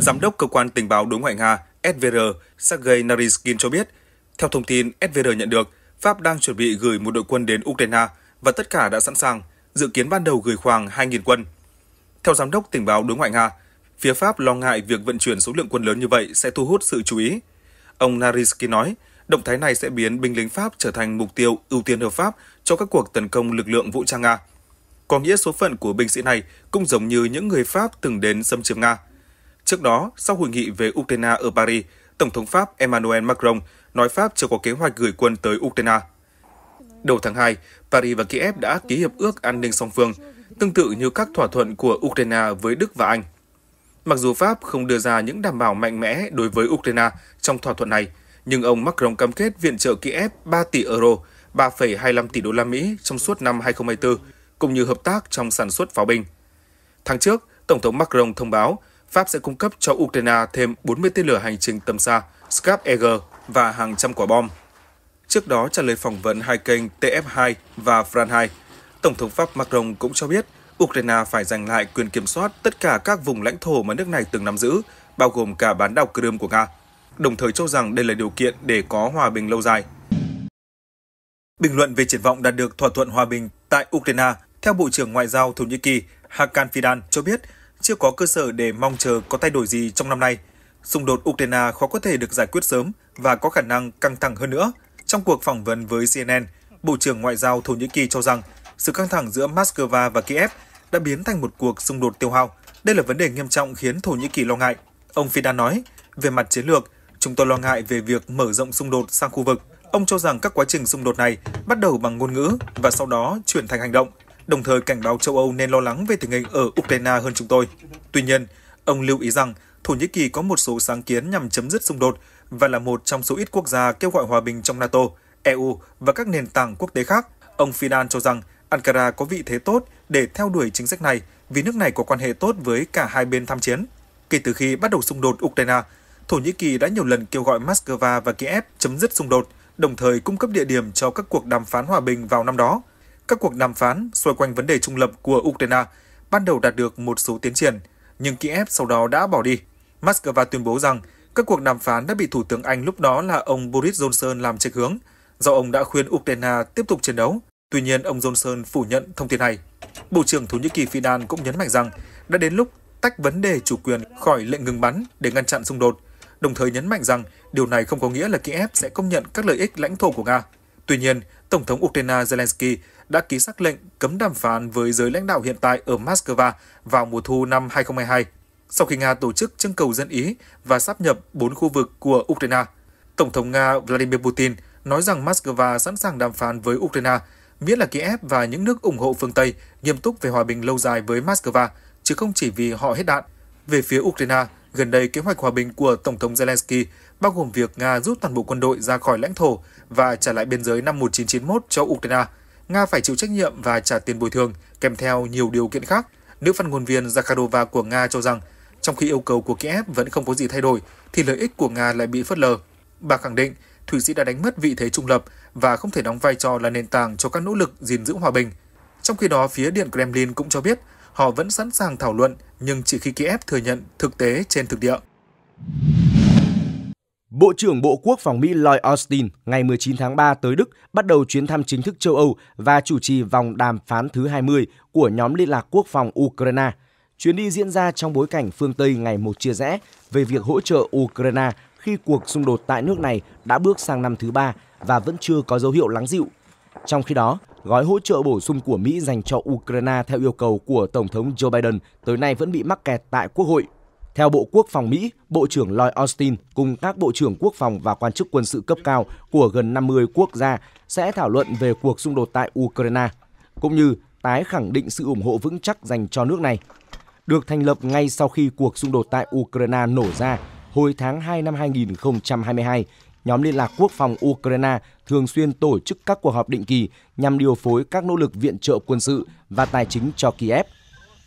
Giám đốc Cơ quan Tình báo Đối ngoại Nga SVR Sergei Naryshkin cho biết, theo thông tin SVR nhận được, Pháp đang chuẩn bị gửi một đội quân đến Ukraine và tất cả đã sẵn sàng, dự kiến ban đầu gửi khoảng 2.000 quân. Theo Giám đốc Tình báo Đối ngoại Nga, phía Pháp lo ngại việc vận chuyển số lượng quân lớn như vậy sẽ thu hút sự chú ý. Ông Naryshkin nói, động thái này sẽ biến binh lính Pháp trở thành mục tiêu ưu tiên hợp pháp cho các cuộc tấn công lực lượng vũ trang Nga. Có nghĩa số phận của binh sĩ này cũng giống như những người Pháp từng đến xâm chiếm Nga. Trước đó, sau hội nghị về Ukraine ở Paris, Tổng thống Pháp Emmanuel Macron nói Pháp chưa có kế hoạch gửi quân tới Ukraine. Đầu tháng 2, Paris và Kiev đã ký hiệp ước an ninh song phương, tương tự như các thỏa thuận của Ukraine với Đức và Anh. Mặc dù Pháp không đưa ra những đảm bảo mạnh mẽ đối với Ukraine trong thỏa thuận này, nhưng ông Macron cam kết viện trợ Kiev 3 tỷ euro 3,25 tỷ đô la Mỹ trong suốt năm 2024, cũng như hợp tác trong sản xuất pháo binh. Tháng trước, Tổng thống Macron thông báo Pháp sẽ cung cấp cho Ukraine thêm 40 tên lửa hành trình tầm xa Scap EG và hàng trăm quả bom. Trước đó trả lời phỏng vấn hai kênh TF2 và Fran2, Tổng thống Pháp Macron cũng cho biết Ukraine phải giành lại quyền kiểm soát tất cả các vùng lãnh thổ mà nước này từng nắm giữ, bao gồm cả bán đảo Crimea của Nga, đồng thời cho rằng đây là điều kiện để có hòa bình lâu dài. Bình luận về triển vọng đạt được thỏa thuận hòa bình tại Ukraine, theo Bộ trưởng Ngoại giao Thổ Nhĩ Kỳ Hakan Fidan cho biết, chưa có cơ sở để mong chờ có thay đổi gì trong năm nay. Xung đột Ukraine khó có thể được giải quyết sớm và có khả năng căng thẳng hơn nữa. Trong cuộc phỏng vấn với CNN, Bộ trưởng Ngoại giao Thổ Nhĩ Kỳ cho rằng sự căng thẳng giữa Moscow và Kiev đã biến thành một cuộc xung đột tiêu hao. Đây là vấn đề nghiêm trọng khiến Thổ Nhĩ Kỳ lo ngại. Ông Fidan nói, về mặt chiến lược, chúng tôi lo ngại về việc mở rộng xung đột sang khu vực. Ông cho rằng các quá trình xung đột này bắt đầu bằng ngôn ngữ và sau đó chuyển thành hành động, đồng thời cảnh báo châu Âu nên lo lắng về tình hình ở Ukraine hơn chúng tôi. Tuy nhiên, ông lưu ý rằng Thổ Nhĩ Kỳ có một số sáng kiến nhằm chấm dứt xung đột và là một trong số ít quốc gia kêu gọi hòa bình trong NATO, EU và các nền tảng quốc tế khác. Ông Fidan cho rằng Ankara có vị thế tốt để theo đuổi chính sách này vì nước này có quan hệ tốt với cả hai bên tham chiến. Kể từ khi bắt đầu xung đột Ukraine, Thổ Nhĩ Kỳ đã nhiều lần kêu gọi Moscow và Kiev chấm dứt xung đột – đồng thời cung cấp địa điểm cho các cuộc đàm phán hòa bình vào năm đó. Các cuộc đàm phán xoay quanh vấn đề trung lập của Ukraine ban đầu đạt được một số tiến triển, nhưng Kiev sau đó đã bỏ đi. Moscow tuyên bố rằng các cuộc đàm phán đã bị Thủ tướng Anh lúc đó là ông Boris Johnson làm trạch hướng, do ông đã khuyên Ukraine tiếp tục chiến đấu. Tuy nhiên, ông Johnson phủ nhận thông tin này. Bộ trưởng Thổ Nhĩ Kỳ Fidan cũng nhấn mạnh rằng đã đến lúc tách vấn đề chủ quyền khỏi lệnh ngừng bắn để ngăn chặn xung đột, đồng thời nhấn mạnh rằng Điều này không có nghĩa là Kiev sẽ công nhận các lợi ích lãnh thổ của Nga. Tuy nhiên, Tổng thống Ukraine Zelensky đã ký xác lệnh cấm đàm phán với giới lãnh đạo hiện tại ở Moscow vào mùa thu năm 2022, sau khi Nga tổ chức trưng cầu dân Ý và sáp nhập bốn khu vực của Ukraine. Tổng thống Nga Vladimir Putin nói rằng Moscow sẵn sàng đàm phán với Ukraine, miễn là Kiev và những nước ủng hộ phương Tây nghiêm túc về hòa bình lâu dài với Moscow, chứ không chỉ vì họ hết đạn. Về phía Ukraine, Gần đây, kế hoạch hòa bình của Tổng thống Zelensky bao gồm việc Nga rút toàn bộ quân đội ra khỏi lãnh thổ và trả lại biên giới năm 1991 cho Ukraine. Nga phải chịu trách nhiệm và trả tiền bồi thường, kèm theo nhiều điều kiện khác. Nữ phát ngôn viên Zakharova của Nga cho rằng, trong khi yêu cầu của Kiev vẫn không có gì thay đổi, thì lợi ích của Nga lại bị phớt lờ. Bà khẳng định, Thụy Sĩ đã đánh mất vị thế trung lập và không thể đóng vai trò là nền tảng cho các nỗ lực gìn giữ hòa bình. Trong khi đó, phía Điện Kremlin cũng cho biết họ vẫn sẵn sàng thảo luận, nhưng chỉ khi Kiev thừa nhận thực tế trên thực địa. Bộ trưởng Bộ Quốc phòng Mỹ Lloyd Austin ngày 19 tháng 3 tới Đức bắt đầu chuyến thăm chính thức châu Âu và chủ trì vòng đàm phán thứ 20 của nhóm liên lạc quốc phòng Ukraine. Chuyến đi diễn ra trong bối cảnh phương Tây ngày một chia rẽ về việc hỗ trợ Ukraine khi cuộc xung đột tại nước này đã bước sang năm thứ ba và vẫn chưa có dấu hiệu lắng dịu trong khi đó, gói hỗ trợ bổ sung của Mỹ dành cho Ukraine theo yêu cầu của Tổng thống Joe Biden tới nay vẫn bị mắc kẹt tại Quốc hội. Theo Bộ Quốc phòng Mỹ, Bộ trưởng Lloyd Austin cùng các Bộ trưởng Quốc phòng và quan chức quân sự cấp cao của gần 50 quốc gia sẽ thảo luận về cuộc xung đột tại Ukraine, cũng như tái khẳng định sự ủng hộ vững chắc dành cho nước này. Được thành lập ngay sau khi cuộc xung đột tại Ukraine nổ ra hồi tháng 2 năm 2022, nhóm liên lạc quốc phòng Ukraine thường xuyên tổ chức các cuộc họp định kỳ nhằm điều phối các nỗ lực viện trợ quân sự và tài chính cho Kiev.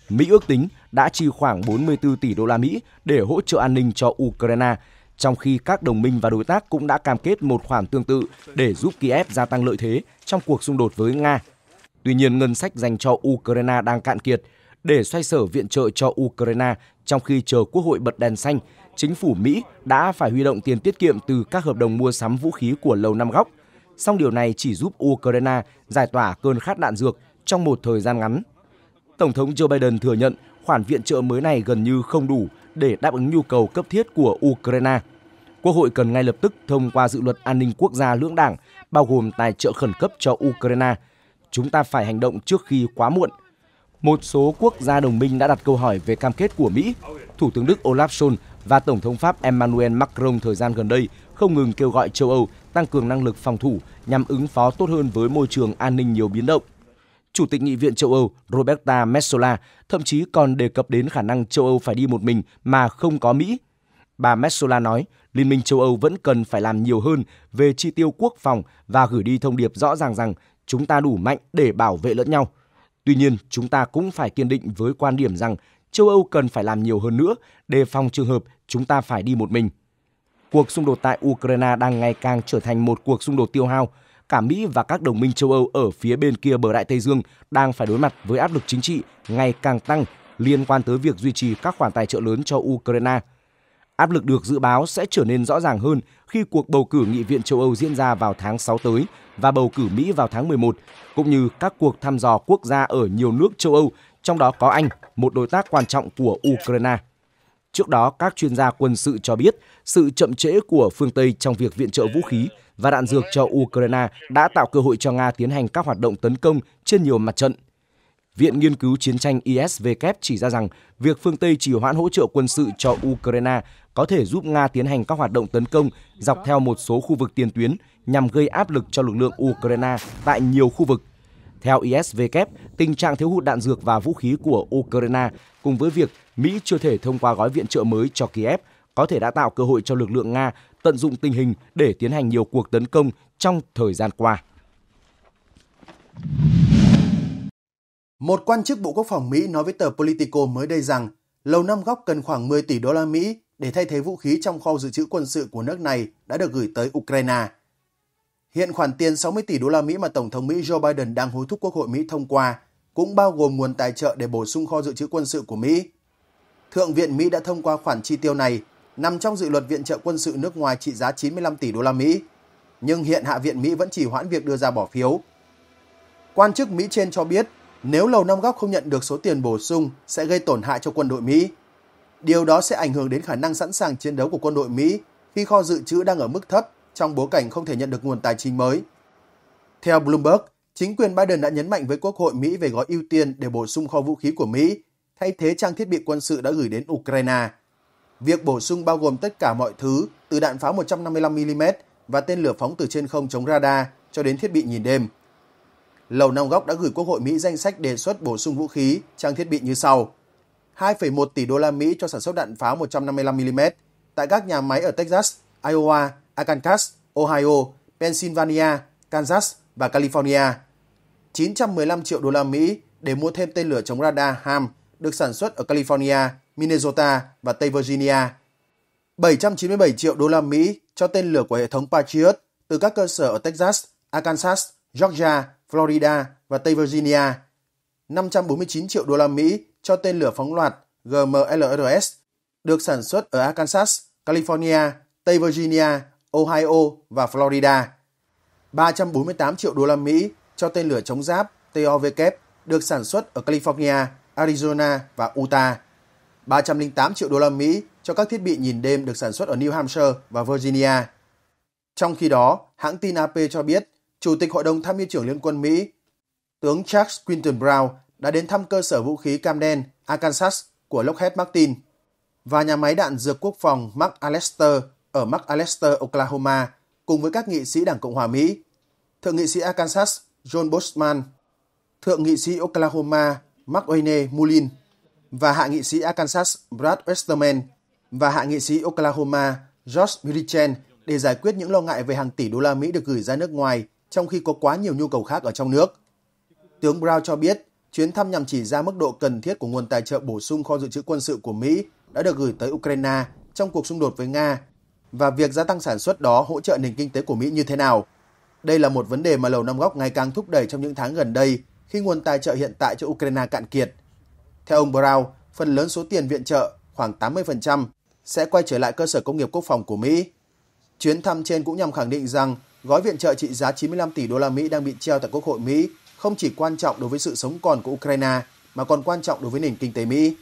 Mỹ ước tính đã chi khoảng 44 tỷ đô la Mỹ để hỗ trợ an ninh cho Ukraine, trong khi các đồng minh và đối tác cũng đã cam kết một khoản tương tự để giúp Kiev gia tăng lợi thế trong cuộc xung đột với Nga. Tuy nhiên, ngân sách dành cho Ukraine đang cạn kiệt để xoay sở viện trợ cho Ukraine trong khi chờ Quốc hội bật đèn xanh chính phủ Mỹ đã phải huy động tiền tiết kiệm từ các hợp đồng mua sắm vũ khí của Lầu Năm Góc. Song điều này chỉ giúp Ukraine giải tỏa cơn khát đạn dược trong một thời gian ngắn. Tổng thống Joe Biden thừa nhận khoản viện trợ mới này gần như không đủ để đáp ứng nhu cầu cấp thiết của Ukraine. Quốc hội cần ngay lập tức thông qua dự luật an ninh quốc gia lưỡng đảng, bao gồm tài trợ khẩn cấp cho Ukraine. Chúng ta phải hành động trước khi quá muộn. Một số quốc gia đồng minh đã đặt câu hỏi về cam kết của Mỹ. Thủ tướng Đức Olaf Scholz và Tổng thống Pháp Emmanuel Macron thời gian gần đây không ngừng kêu gọi châu Âu tăng cường năng lực phòng thủ nhằm ứng phó tốt hơn với môi trường an ninh nhiều biến động. Chủ tịch Nghị viện châu Âu Roberta Metsola thậm chí còn đề cập đến khả năng châu Âu phải đi một mình mà không có Mỹ. Bà Metsola nói, Liên minh châu Âu vẫn cần phải làm nhiều hơn về chi tiêu quốc phòng và gửi đi thông điệp rõ ràng rằng chúng ta đủ mạnh để bảo vệ lẫn nhau. Tuy nhiên, chúng ta cũng phải kiên định với quan điểm rằng châu Âu cần phải làm nhiều hơn nữa, đề phòng trường hợp chúng ta phải đi một mình. Cuộc xung đột tại Ukraine đang ngày càng trở thành một cuộc xung đột tiêu hao. Cả Mỹ và các đồng minh châu Âu ở phía bên kia bờ Đại Tây Dương đang phải đối mặt với áp lực chính trị ngày càng tăng liên quan tới việc duy trì các khoản tài trợ lớn cho Ukraine. Áp lực được dự báo sẽ trở nên rõ ràng hơn khi cuộc bầu cử nghị viện châu Âu diễn ra vào tháng 6 tới và bầu cử Mỹ vào tháng 11, cũng như các cuộc thăm dò quốc gia ở nhiều nước châu Âu trong đó có Anh, một đối tác quan trọng của Ukraine. Trước đó, các chuyên gia quân sự cho biết sự chậm trễ của phương Tây trong việc viện trợ vũ khí và đạn dược cho Ukraine đã tạo cơ hội cho Nga tiến hành các hoạt động tấn công trên nhiều mặt trận. Viện Nghiên cứu Chiến tranh ISW chỉ ra rằng việc phương Tây trì hoãn hỗ trợ quân sự cho Ukraine có thể giúp Nga tiến hành các hoạt động tấn công dọc theo một số khu vực tiền tuyến nhằm gây áp lực cho lực lượng Ukraine tại nhiều khu vực theo ISW, tình trạng thiếu hụt đạn dược và vũ khí của Ukraine cùng với việc Mỹ chưa thể thông qua gói viện trợ mới cho Kiev có thể đã tạo cơ hội cho lực lượng Nga tận dụng tình hình để tiến hành nhiều cuộc tấn công trong thời gian qua. Một quan chức Bộ Quốc phòng Mỹ nói với tờ Politico mới đây rằng Lầu Năm Góc cần khoảng 10 tỷ đô la Mỹ để thay thế vũ khí trong kho dự trữ quân sự của nước này đã được gửi tới Ukraine. Hiện khoản tiền 60 tỷ đô la Mỹ mà Tổng thống Mỹ Joe Biden đang hối thúc Quốc hội Mỹ thông qua cũng bao gồm nguồn tài trợ để bổ sung kho dự trữ quân sự của Mỹ. Thượng viện Mỹ đã thông qua khoản chi tiêu này nằm trong dự luật viện trợ quân sự nước ngoài trị giá 95 tỷ đô la Mỹ, nhưng hiện Hạ viện Mỹ vẫn chỉ hoãn việc đưa ra bỏ phiếu. Quan chức Mỹ trên cho biết, nếu Lầu Năm Góc không nhận được số tiền bổ sung sẽ gây tổn hại cho quân đội Mỹ. Điều đó sẽ ảnh hưởng đến khả năng sẵn sàng chiến đấu của quân đội Mỹ khi kho dự trữ đang ở mức thấp trong bối cảnh không thể nhận được nguồn tài chính mới. Theo Bloomberg, chính quyền Biden đã nhấn mạnh với Quốc hội Mỹ về gói ưu tiên để bổ sung kho vũ khí của Mỹ, thay thế trang thiết bị quân sự đã gửi đến Ukraine. Việc bổ sung bao gồm tất cả mọi thứ, từ đạn pháo 155mm và tên lửa phóng từ trên không chống radar cho đến thiết bị nhìn đêm. Lầu Năm Góc đã gửi Quốc hội Mỹ danh sách đề xuất bổ sung vũ khí, trang thiết bị như sau. 2,1 tỷ đô la Mỹ cho sản xuất đạn pháo 155mm tại các nhà máy ở Texas, Iowa Arkansas, Ohio, Pennsylvania, Kansas và California. 915 triệu đô la Mỹ để mua thêm tên lửa chống radar HARM được sản xuất ở California, Minnesota và Tây Virginia. 797 triệu đô la Mỹ cho tên lửa của hệ thống Patriot từ các cơ sở ở Texas, Arkansas, Georgia, Florida và Tây Virginia. 549 triệu đô la Mỹ cho tên lửa phóng loạt GMLRS được sản xuất ở Arkansas, California, Tây Virginia Ohio và Florida. 348 triệu đô la Mỹ cho tên lửa chống giáp TOVK được sản xuất ở California, Arizona và Utah. 308 triệu đô la Mỹ cho các thiết bị nhìn đêm được sản xuất ở New Hampshire và Virginia. Trong khi đó, hãng tin AP cho biết, Chủ tịch Hội đồng Tham mưu trưởng Liên quân Mỹ, tướng Charles Quinton Brown đã đến thăm cơ sở vũ khí Camden, Arkansas của Lockheed Martin và nhà máy đạn dược quốc phòng Mark Alester ở McAlester, Oklahoma cùng với các nghị sĩ Đảng Cộng hòa Mỹ, Thượng nghị sĩ Arkansas John Bosman, Thượng nghị sĩ Oklahoma McOyne Mullin và Hạ nghị sĩ Arkansas Brad Westerman và Hạ nghị sĩ Oklahoma Josh Mirichen để giải quyết những lo ngại về hàng tỷ đô la Mỹ được gửi ra nước ngoài trong khi có quá nhiều nhu cầu khác ở trong nước. Tướng Brown cho biết, chuyến thăm nhằm chỉ ra mức độ cần thiết của nguồn tài trợ bổ sung kho dự trữ quân sự của Mỹ đã được gửi tới Ukraine trong cuộc xung đột với Nga và việc gia tăng sản xuất đó hỗ trợ nền kinh tế của Mỹ như thế nào. Đây là một vấn đề mà Lầu Năm Góc ngày càng thúc đẩy trong những tháng gần đây khi nguồn tài trợ hiện tại cho Ukraine cạn kiệt. Theo ông Brown, phần lớn số tiền viện trợ, khoảng 80%, sẽ quay trở lại cơ sở công nghiệp quốc phòng của Mỹ. Chuyến thăm trên cũng nhằm khẳng định rằng gói viện trợ trị giá 95 tỷ đô la Mỹ đang bị treo tại Quốc hội Mỹ không chỉ quan trọng đối với sự sống còn của Ukraine mà còn quan trọng đối với nền kinh tế Mỹ.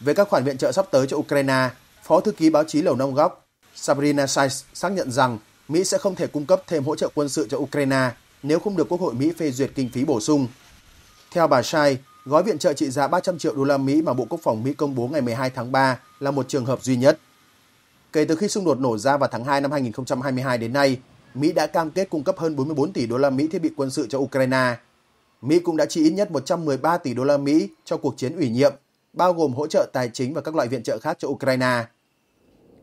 Về các khoản viện trợ sắp tới cho Ukraine, Phó thư ký báo chí Lầu Năm Góc Sabrina Sykes xác nhận rằng Mỹ sẽ không thể cung cấp thêm hỗ trợ quân sự cho Ukraine nếu không được Quốc hội Mỹ phê duyệt kinh phí bổ sung. Theo bà Shai, gói viện trợ trị giá 300 triệu đô la Mỹ mà Bộ Quốc phòng Mỹ công bố ngày 12 tháng 3 là một trường hợp duy nhất. Kể từ khi xung đột nổ ra vào tháng 2 năm 2022 đến nay, Mỹ đã cam kết cung cấp hơn 44 tỷ đô la Mỹ thiết bị quân sự cho Ukraine. Mỹ cũng đã chi ít nhất 113 tỷ đô la Mỹ cho cuộc chiến ủy nhiệm, bao gồm hỗ trợ tài chính và các loại viện trợ khác cho Ukraine.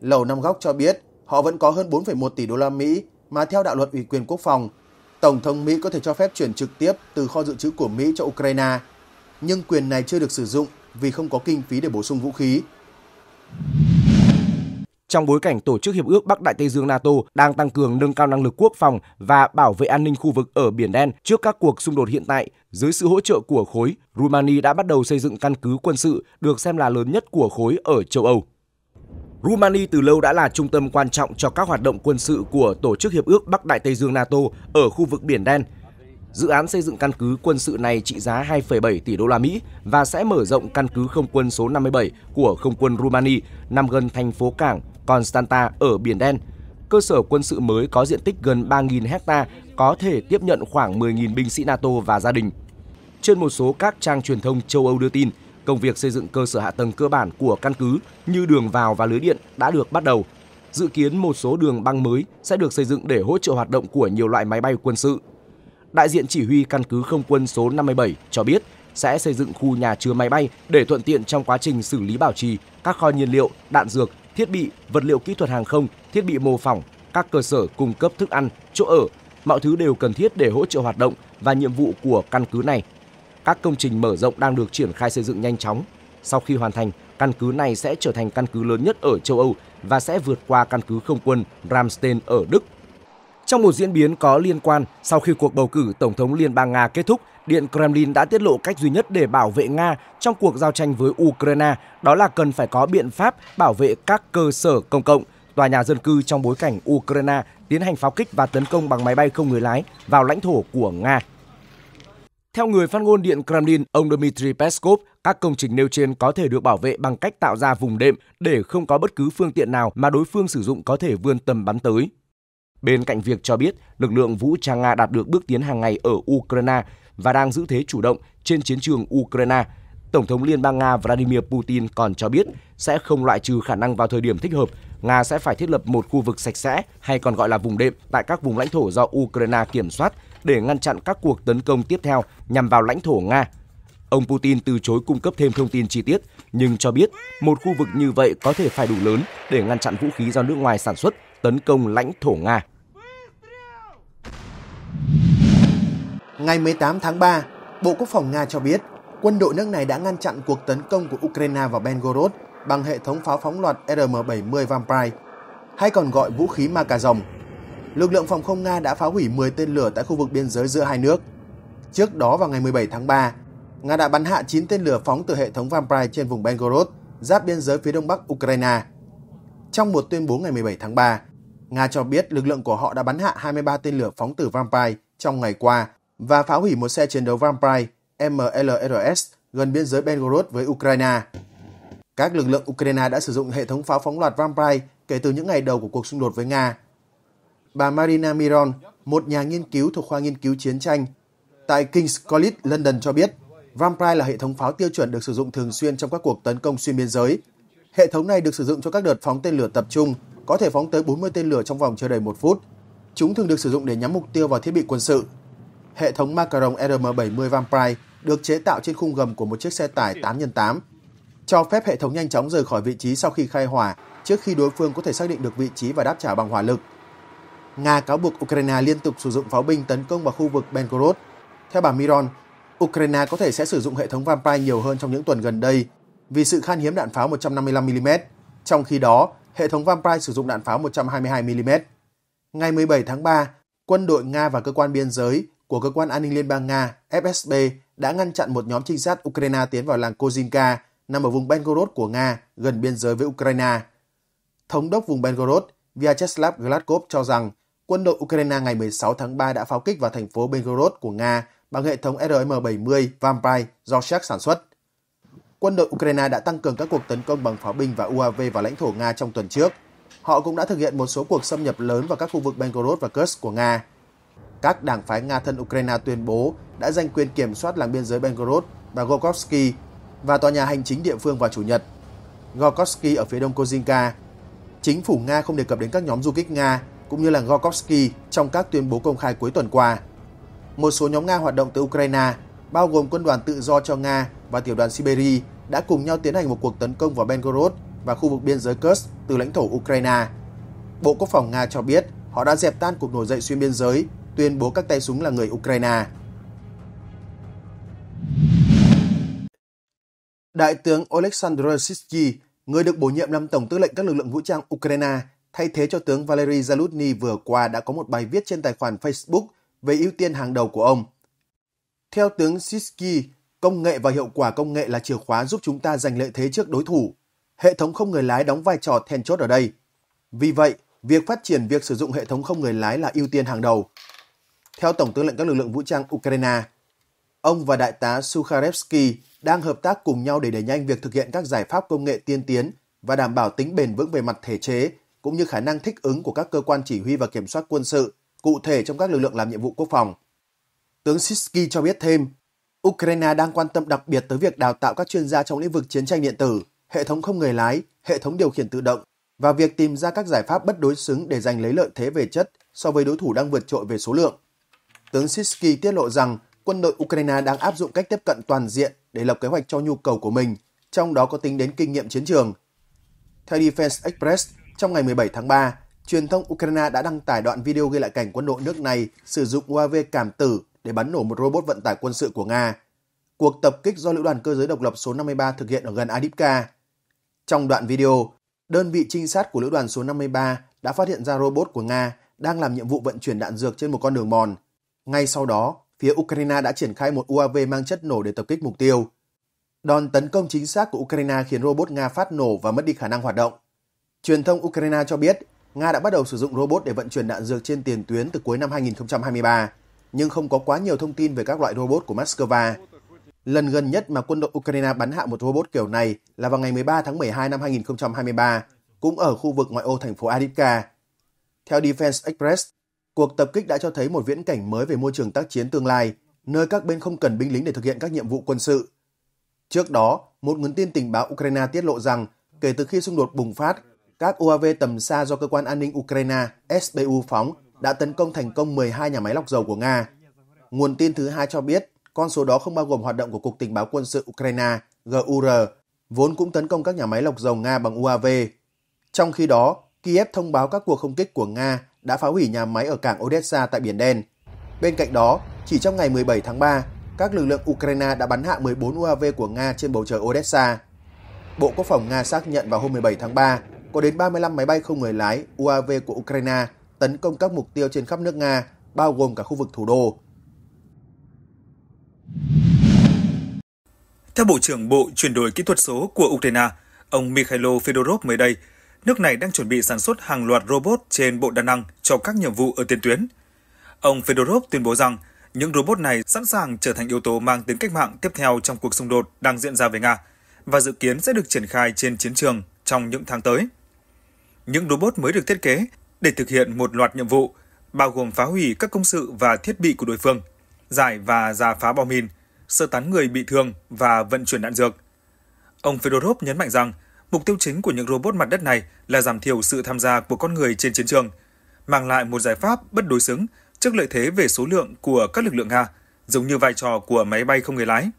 Lầu Năm Góc cho biết họ vẫn có hơn 4,1 tỷ đô la Mỹ mà theo đạo luật ủy quyền quốc phòng, Tổng thống Mỹ có thể cho phép chuyển trực tiếp từ kho dự trữ của Mỹ cho Ukraine, nhưng quyền này chưa được sử dụng vì không có kinh phí để bổ sung vũ khí. Trong bối cảnh tổ chức hiệp ước Bắc Đại Tây Dương NATO đang tăng cường nâng cao năng lực quốc phòng và bảo vệ an ninh khu vực ở biển đen trước các cuộc xung đột hiện tại, dưới sự hỗ trợ của khối, Rumani đã bắt đầu xây dựng căn cứ quân sự được xem là lớn nhất của khối ở châu Âu. Rumani từ lâu đã là trung tâm quan trọng cho các hoạt động quân sự của Tổ chức Hiệp ước Bắc Đại Tây Dương NATO ở khu vực Biển Đen. Dự án xây dựng căn cứ quân sự này trị giá 2,7 tỷ đô la Mỹ và sẽ mở rộng căn cứ không quân số 57 của không quân Rumani nằm gần thành phố cảng Constanta ở Biển Đen. Cơ sở quân sự mới có diện tích gần 3.000 hecta có thể tiếp nhận khoảng 10.000 binh sĩ NATO và gia đình. Trên một số các trang truyền thông châu Âu đưa tin, Công việc xây dựng cơ sở hạ tầng cơ bản của căn cứ như đường vào và lưới điện đã được bắt đầu. Dự kiến một số đường băng mới sẽ được xây dựng để hỗ trợ hoạt động của nhiều loại máy bay quân sự. Đại diện chỉ huy căn cứ không quân số 57 cho biết sẽ xây dựng khu nhà chứa máy bay để thuận tiện trong quá trình xử lý bảo trì các kho nhiên liệu, đạn dược, thiết bị, vật liệu kỹ thuật hàng không, thiết bị mô phỏng, các cơ sở cung cấp thức ăn, chỗ ở, mọi thứ đều cần thiết để hỗ trợ hoạt động và nhiệm vụ của căn cứ này các công trình mở rộng đang được triển khai xây dựng nhanh chóng. Sau khi hoàn thành, căn cứ này sẽ trở thành căn cứ lớn nhất ở châu Âu và sẽ vượt qua căn cứ không quân Ramstein ở Đức. Trong một diễn biến có liên quan, sau khi cuộc bầu cử Tổng thống Liên bang Nga kết thúc, Điện Kremlin đã tiết lộ cách duy nhất để bảo vệ Nga trong cuộc giao tranh với Ukraine, đó là cần phải có biện pháp bảo vệ các cơ sở công cộng, tòa nhà dân cư trong bối cảnh Ukraine tiến hành pháo kích và tấn công bằng máy bay không người lái vào lãnh thổ của Nga. Theo người phát ngôn Điện Kremlin, ông Dmitry Peskov, các công trình nêu trên có thể được bảo vệ bằng cách tạo ra vùng đệm để không có bất cứ phương tiện nào mà đối phương sử dụng có thể vươn tầm bắn tới. Bên cạnh việc cho biết lực lượng vũ trang Nga đạt được bước tiến hàng ngày ở Ukraine và đang giữ thế chủ động trên chiến trường Ukraine, Tổng thống Liên bang Nga Vladimir Putin còn cho biết sẽ không loại trừ khả năng vào thời điểm thích hợp, Nga sẽ phải thiết lập một khu vực sạch sẽ hay còn gọi là vùng đệm tại các vùng lãnh thổ do Ukraine kiểm soát để ngăn chặn các cuộc tấn công tiếp theo nhằm vào lãnh thổ Nga. Ông Putin từ chối cung cấp thêm thông tin chi tiết, nhưng cho biết một khu vực như vậy có thể phải đủ lớn để ngăn chặn vũ khí do nước ngoài sản xuất tấn công lãnh thổ Nga. Ngày 18 tháng 3, Bộ Quốc phòng Nga cho biết quân đội nước này đã ngăn chặn cuộc tấn công của Ukraine vào Belgorod bằng hệ thống pháo phóng loạt RM-70 Vampire, hay còn gọi vũ khí ma cà rồng lực lượng phòng không Nga đã phá hủy 10 tên lửa tại khu vực biên giới giữa hai nước. Trước đó vào ngày 17 tháng 3, Nga đã bắn hạ 9 tên lửa phóng từ hệ thống Vampire trên vùng bengorod giáp biên giới phía đông bắc Ukraine. Trong một tuyên bố ngày 17 tháng 3, Nga cho biết lực lượng của họ đã bắn hạ 23 tên lửa phóng từ Vampire trong ngày qua và phá hủy một xe chiến đấu Vampire MLRS gần biên giới bengorod với Ukraine. Các lực lượng Ukraine đã sử dụng hệ thống pháo phóng loạt Vampire kể từ những ngày đầu của cuộc xung đột với Nga bà Marina Miron, một nhà nghiên cứu thuộc khoa nghiên cứu chiến tranh tại King's College London cho biết, Vampire là hệ thống pháo tiêu chuẩn được sử dụng thường xuyên trong các cuộc tấn công xuyên biên giới. Hệ thống này được sử dụng cho các đợt phóng tên lửa tập trung, có thể phóng tới 40 tên lửa trong vòng chưa đầy một phút. Chúng thường được sử dụng để nhắm mục tiêu vào thiết bị quân sự. Hệ thống Macaron RM-70 Vampire được chế tạo trên khung gầm của một chiếc xe tải 8x8, cho phép hệ thống nhanh chóng rời khỏi vị trí sau khi khai hỏa trước khi đối phương có thể xác định được vị trí và đáp trả bằng hỏa lực. Nga cáo buộc Ukraine liên tục sử dụng pháo binh tấn công vào khu vực Belgorod. Theo bà Miron, Ukraine có thể sẽ sử dụng hệ thống Vampire nhiều hơn trong những tuần gần đây vì sự khan hiếm đạn pháo 155mm, trong khi đó hệ thống Vampire sử dụng đạn pháo 122mm. Ngày 17 tháng 3, quân đội Nga và cơ quan biên giới của Cơ quan An ninh Liên bang Nga FSB đã ngăn chặn một nhóm trinh sát Ukraine tiến vào làng Kozinka nằm ở vùng Belgorod của Nga gần biên giới với Ukraine. Thống đốc vùng Belgorod Vyacheslav Gladkov cho rằng quân đội Ukraine ngày 16 tháng 3 đã pháo kích vào thành phố Belgorod của Nga bằng hệ thống RM-70 Vampire do Séc sản xuất. Quân đội Ukraine đã tăng cường các cuộc tấn công bằng pháo binh và UAV vào lãnh thổ Nga trong tuần trước. Họ cũng đã thực hiện một số cuộc xâm nhập lớn vào các khu vực Belgorod và Kursk của Nga. Các đảng phái Nga thân Ukraine tuyên bố đã giành quyền kiểm soát làng biên giới Belgorod và Gorkovsky và tòa nhà hành chính địa phương vào Chủ nhật. Gorkovsky ở phía đông Kozinka. Chính phủ Nga không đề cập đến các nhóm du kích Nga cũng như là Gorkovsky trong các tuyên bố công khai cuối tuần qua. Một số nhóm Nga hoạt động từ Ukraine, bao gồm quân đoàn tự do cho Nga và tiểu đoàn Siberia, đã cùng nhau tiến hành một cuộc tấn công vào Belgorod và khu vực biên giới Kursk từ lãnh thổ Ukraine. Bộ Quốc phòng Nga cho biết họ đã dẹp tan cuộc nổi dậy xuyên biên giới, tuyên bố các tay súng là người Ukraine. Đại tướng Oleksandr Sitsky, người được bổ nhiệm làm Tổng tư lệnh các lực lượng vũ trang Ukraine thay thế cho tướng Valery Zaluzny vừa qua đã có một bài viết trên tài khoản Facebook về ưu tiên hàng đầu của ông. Theo tướng Siski công nghệ và hiệu quả công nghệ là chìa khóa giúp chúng ta giành lợi thế trước đối thủ. Hệ thống không người lái đóng vai trò then chốt ở đây. Vì vậy, việc phát triển việc sử dụng hệ thống không người lái là ưu tiên hàng đầu. Theo Tổng tư lệnh các lực lượng vũ trang Ukraine, ông và đại tá Sukharevsky đang hợp tác cùng nhau để đẩy nhanh việc thực hiện các giải pháp công nghệ tiên tiến và đảm bảo tính bền vững về mặt thể chế, cũng như khả năng thích ứng của các cơ quan chỉ huy và kiểm soát quân sự, cụ thể trong các lực lượng làm nhiệm vụ quốc phòng. Tướng Sisky cho biết thêm, Ukraine đang quan tâm đặc biệt tới việc đào tạo các chuyên gia trong lĩnh vực chiến tranh điện tử, hệ thống không người lái, hệ thống điều khiển tự động và việc tìm ra các giải pháp bất đối xứng để giành lấy lợi thế về chất so với đối thủ đang vượt trội về số lượng. Tướng Sisky tiết lộ rằng quân đội Ukraine đang áp dụng cách tiếp cận toàn diện để lập kế hoạch cho nhu cầu của mình, trong đó có tính đến kinh nghiệm chiến trường. Theo Defense Express, trong ngày 17 tháng 3, truyền thông Ukraine đã đăng tải đoạn video ghi lại cảnh quân đội nước này sử dụng UAV cảm tử để bắn nổ một robot vận tải quân sự của Nga. Cuộc tập kích do Lữ đoàn Cơ giới Độc lập số 53 thực hiện ở gần Adipka. Trong đoạn video, đơn vị trinh sát của Lữ đoàn số 53 đã phát hiện ra robot của Nga đang làm nhiệm vụ vận chuyển đạn dược trên một con đường mòn. Ngay sau đó, phía Ukraine đã triển khai một UAV mang chất nổ để tập kích mục tiêu. Đòn tấn công chính xác của Ukraine khiến robot Nga phát nổ và mất đi khả năng hoạt động. Truyền thông Ukraine cho biết Nga đã bắt đầu sử dụng robot để vận chuyển đạn dược trên tiền tuyến từ cuối năm 2023, nhưng không có quá nhiều thông tin về các loại robot của Moscow. Lần gần nhất mà quân đội Ukraine bắn hạ một robot kiểu này là vào ngày 13 tháng 12 năm 2023, cũng ở khu vực ngoại ô thành phố Adivka. Theo Defense Express, cuộc tập kích đã cho thấy một viễn cảnh mới về môi trường tác chiến tương lai, nơi các bên không cần binh lính để thực hiện các nhiệm vụ quân sự. Trước đó, một nguồn tin tình báo Ukraine tiết lộ rằng kể từ khi xung đột bùng phát, các UAV tầm xa do Cơ quan An ninh Ukraine SBU phóng đã tấn công thành công 12 nhà máy lọc dầu của Nga. Nguồn tin thứ hai cho biết, con số đó không bao gồm hoạt động của Cục Tình báo Quân sự Ukraine GUR, vốn cũng tấn công các nhà máy lọc dầu Nga bằng UAV. Trong khi đó, Kiev thông báo các cuộc không kích của Nga đã phá hủy nhà máy ở cảng Odessa tại Biển Đen. Bên cạnh đó, chỉ trong ngày 17 tháng 3, các lực lượng Ukraine đã bắn hạ 14 UAV của Nga trên bầu trời Odessa. Bộ Quốc phòng Nga xác nhận vào hôm 17 tháng 3 có đến 35 máy bay không người lái UAV của Ukraine tấn công các mục tiêu trên khắp nước Nga, bao gồm cả khu vực thủ đô. Theo Bộ trưởng Bộ chuyển đổi kỹ thuật số của Ukraine, ông Mikhailo Fedorov mới đây, nước này đang chuẩn bị sản xuất hàng loạt robot trên bộ đa năng cho các nhiệm vụ ở tiền tuyến. Ông Fedorov tuyên bố rằng những robot này sẵn sàng trở thành yếu tố mang tính cách mạng tiếp theo trong cuộc xung đột đang diễn ra với Nga và dự kiến sẽ được triển khai trên chiến trường trong những tháng tới những robot mới được thiết kế để thực hiện một loạt nhiệm vụ, bao gồm phá hủy các công sự và thiết bị của đối phương, giải và giả phá bom mìn, sơ tán người bị thương và vận chuyển đạn dược. Ông Fedorov nhấn mạnh rằng, mục tiêu chính của những robot mặt đất này là giảm thiểu sự tham gia của con người trên chiến trường, mang lại một giải pháp bất đối xứng trước lợi thế về số lượng của các lực lượng Nga, giống như vai trò của máy bay không người lái.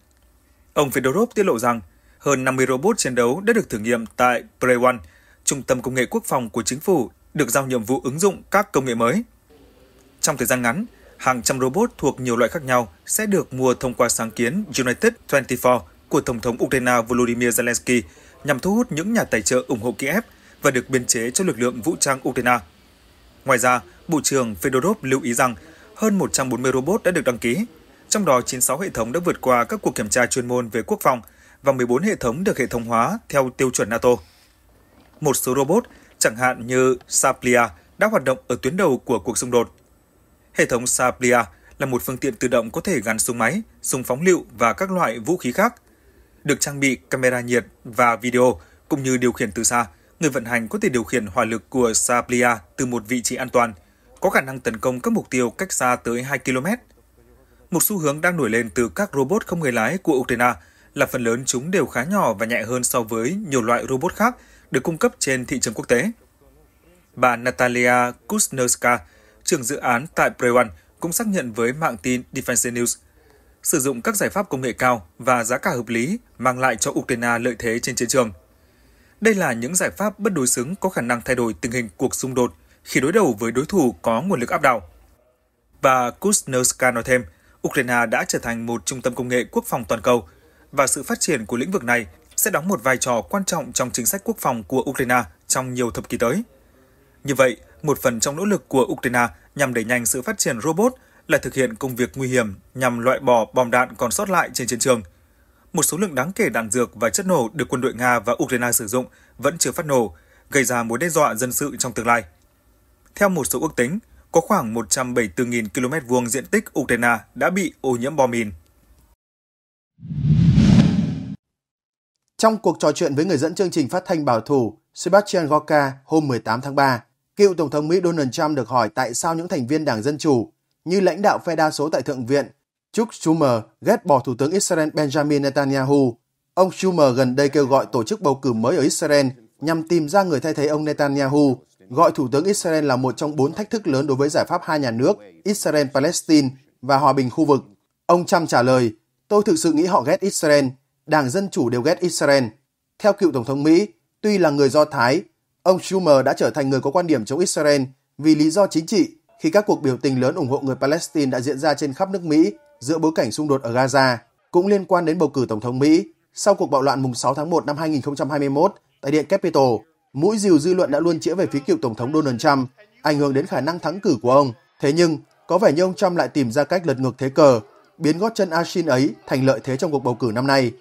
Ông Fedorov tiết lộ rằng, hơn 50 robot chiến đấu đã được thử nghiệm tại Prewan, Trung tâm Công nghệ Quốc phòng của chính phủ được giao nhiệm vụ ứng dụng các công nghệ mới. Trong thời gian ngắn, hàng trăm robot thuộc nhiều loại khác nhau sẽ được mua thông qua sáng kiến United 24 của Tổng thống Ukraine Volodymyr Zelensky nhằm thu hút những nhà tài trợ ủng hộ Kiev và được biên chế cho lực lượng vũ trang Ukraine. Ngoài ra, Bộ trưởng Fedorov lưu ý rằng hơn 140 robot đã được đăng ký, trong đó 96 hệ thống đã vượt qua các cuộc kiểm tra chuyên môn về quốc phòng và 14 hệ thống được hệ thống hóa theo tiêu chuẩn NATO một số robot, chẳng hạn như Saplia, đã hoạt động ở tuyến đầu của cuộc xung đột. Hệ thống Saplia là một phương tiện tự động có thể gắn súng máy, súng phóng lựu và các loại vũ khí khác. Được trang bị camera nhiệt và video, cũng như điều khiển từ xa, người vận hành có thể điều khiển hỏa lực của Saplia từ một vị trí an toàn, có khả năng tấn công các mục tiêu cách xa tới 2 km. Một xu hướng đang nổi lên từ các robot không người lái của Ukraine là phần lớn chúng đều khá nhỏ và nhẹ hơn so với nhiều loại robot khác – được cung cấp trên thị trường quốc tế. Bà Natalia Kuznowska, trưởng dự án tại Brewan, cũng xác nhận với mạng tin Defense News, sử dụng các giải pháp công nghệ cao và giá cả hợp lý mang lại cho Ukraine lợi thế trên chiến trường. Đây là những giải pháp bất đối xứng có khả năng thay đổi tình hình cuộc xung đột khi đối đầu với đối thủ có nguồn lực áp đảo. Bà Kuznowska nói thêm, Ukraine đã trở thành một trung tâm công nghệ quốc phòng toàn cầu và sự phát triển của lĩnh vực này sẽ đóng một vai trò quan trọng trong chính sách quốc phòng của Ukraine trong nhiều thập kỷ tới. Như vậy, một phần trong nỗ lực của Ukraine nhằm đẩy nhanh sự phát triển robot là thực hiện công việc nguy hiểm nhằm loại bỏ bom đạn còn sót lại trên chiến trường. Một số lượng đáng kể đạn dược và chất nổ được quân đội Nga và Ukraine sử dụng vẫn chưa phát nổ, gây ra mối đe dọa dân sự trong tương lai. Theo một số ước tính, có khoảng 174.000 km vuông diện tích Ukraine đã bị ô nhiễm bom mìn. Trong cuộc trò chuyện với người dẫn chương trình phát thanh bảo thủ Sebastian Gorka hôm 18 tháng 3, cựu Tổng thống Mỹ Donald Trump được hỏi tại sao những thành viên Đảng Dân Chủ như lãnh đạo phe đa số tại Thượng viện Chuck Schumer ghét bỏ Thủ tướng Israel Benjamin Netanyahu. Ông Schumer gần đây kêu gọi tổ chức bầu cử mới ở Israel nhằm tìm ra người thay thế ông Netanyahu, gọi Thủ tướng Israel là một trong bốn thách thức lớn đối với giải pháp hai nhà nước Israel-Palestine và hòa bình khu vực. Ông Trump trả lời, tôi thực sự nghĩ họ ghét Israel Đảng Dân Chủ đều ghét Israel. Theo cựu Tổng thống Mỹ, tuy là người Do Thái, ông Schumer đã trở thành người có quan điểm chống Israel vì lý do chính trị khi các cuộc biểu tình lớn ủng hộ người Palestine đã diễn ra trên khắp nước Mỹ giữa bối cảnh xung đột ở Gaza cũng liên quan đến bầu cử Tổng thống Mỹ sau cuộc bạo loạn mùng 6 tháng 1 năm 2021 tại Điện Capitol. Mũi dìu dư luận đã luôn chĩa về phía cựu Tổng thống Donald Trump, ảnh hưởng đến khả năng thắng cử của ông. Thế nhưng, có vẻ như ông Trump lại tìm ra cách lật ngược thế cờ, biến gót chân Ashin ấy thành lợi thế trong cuộc bầu cử năm nay.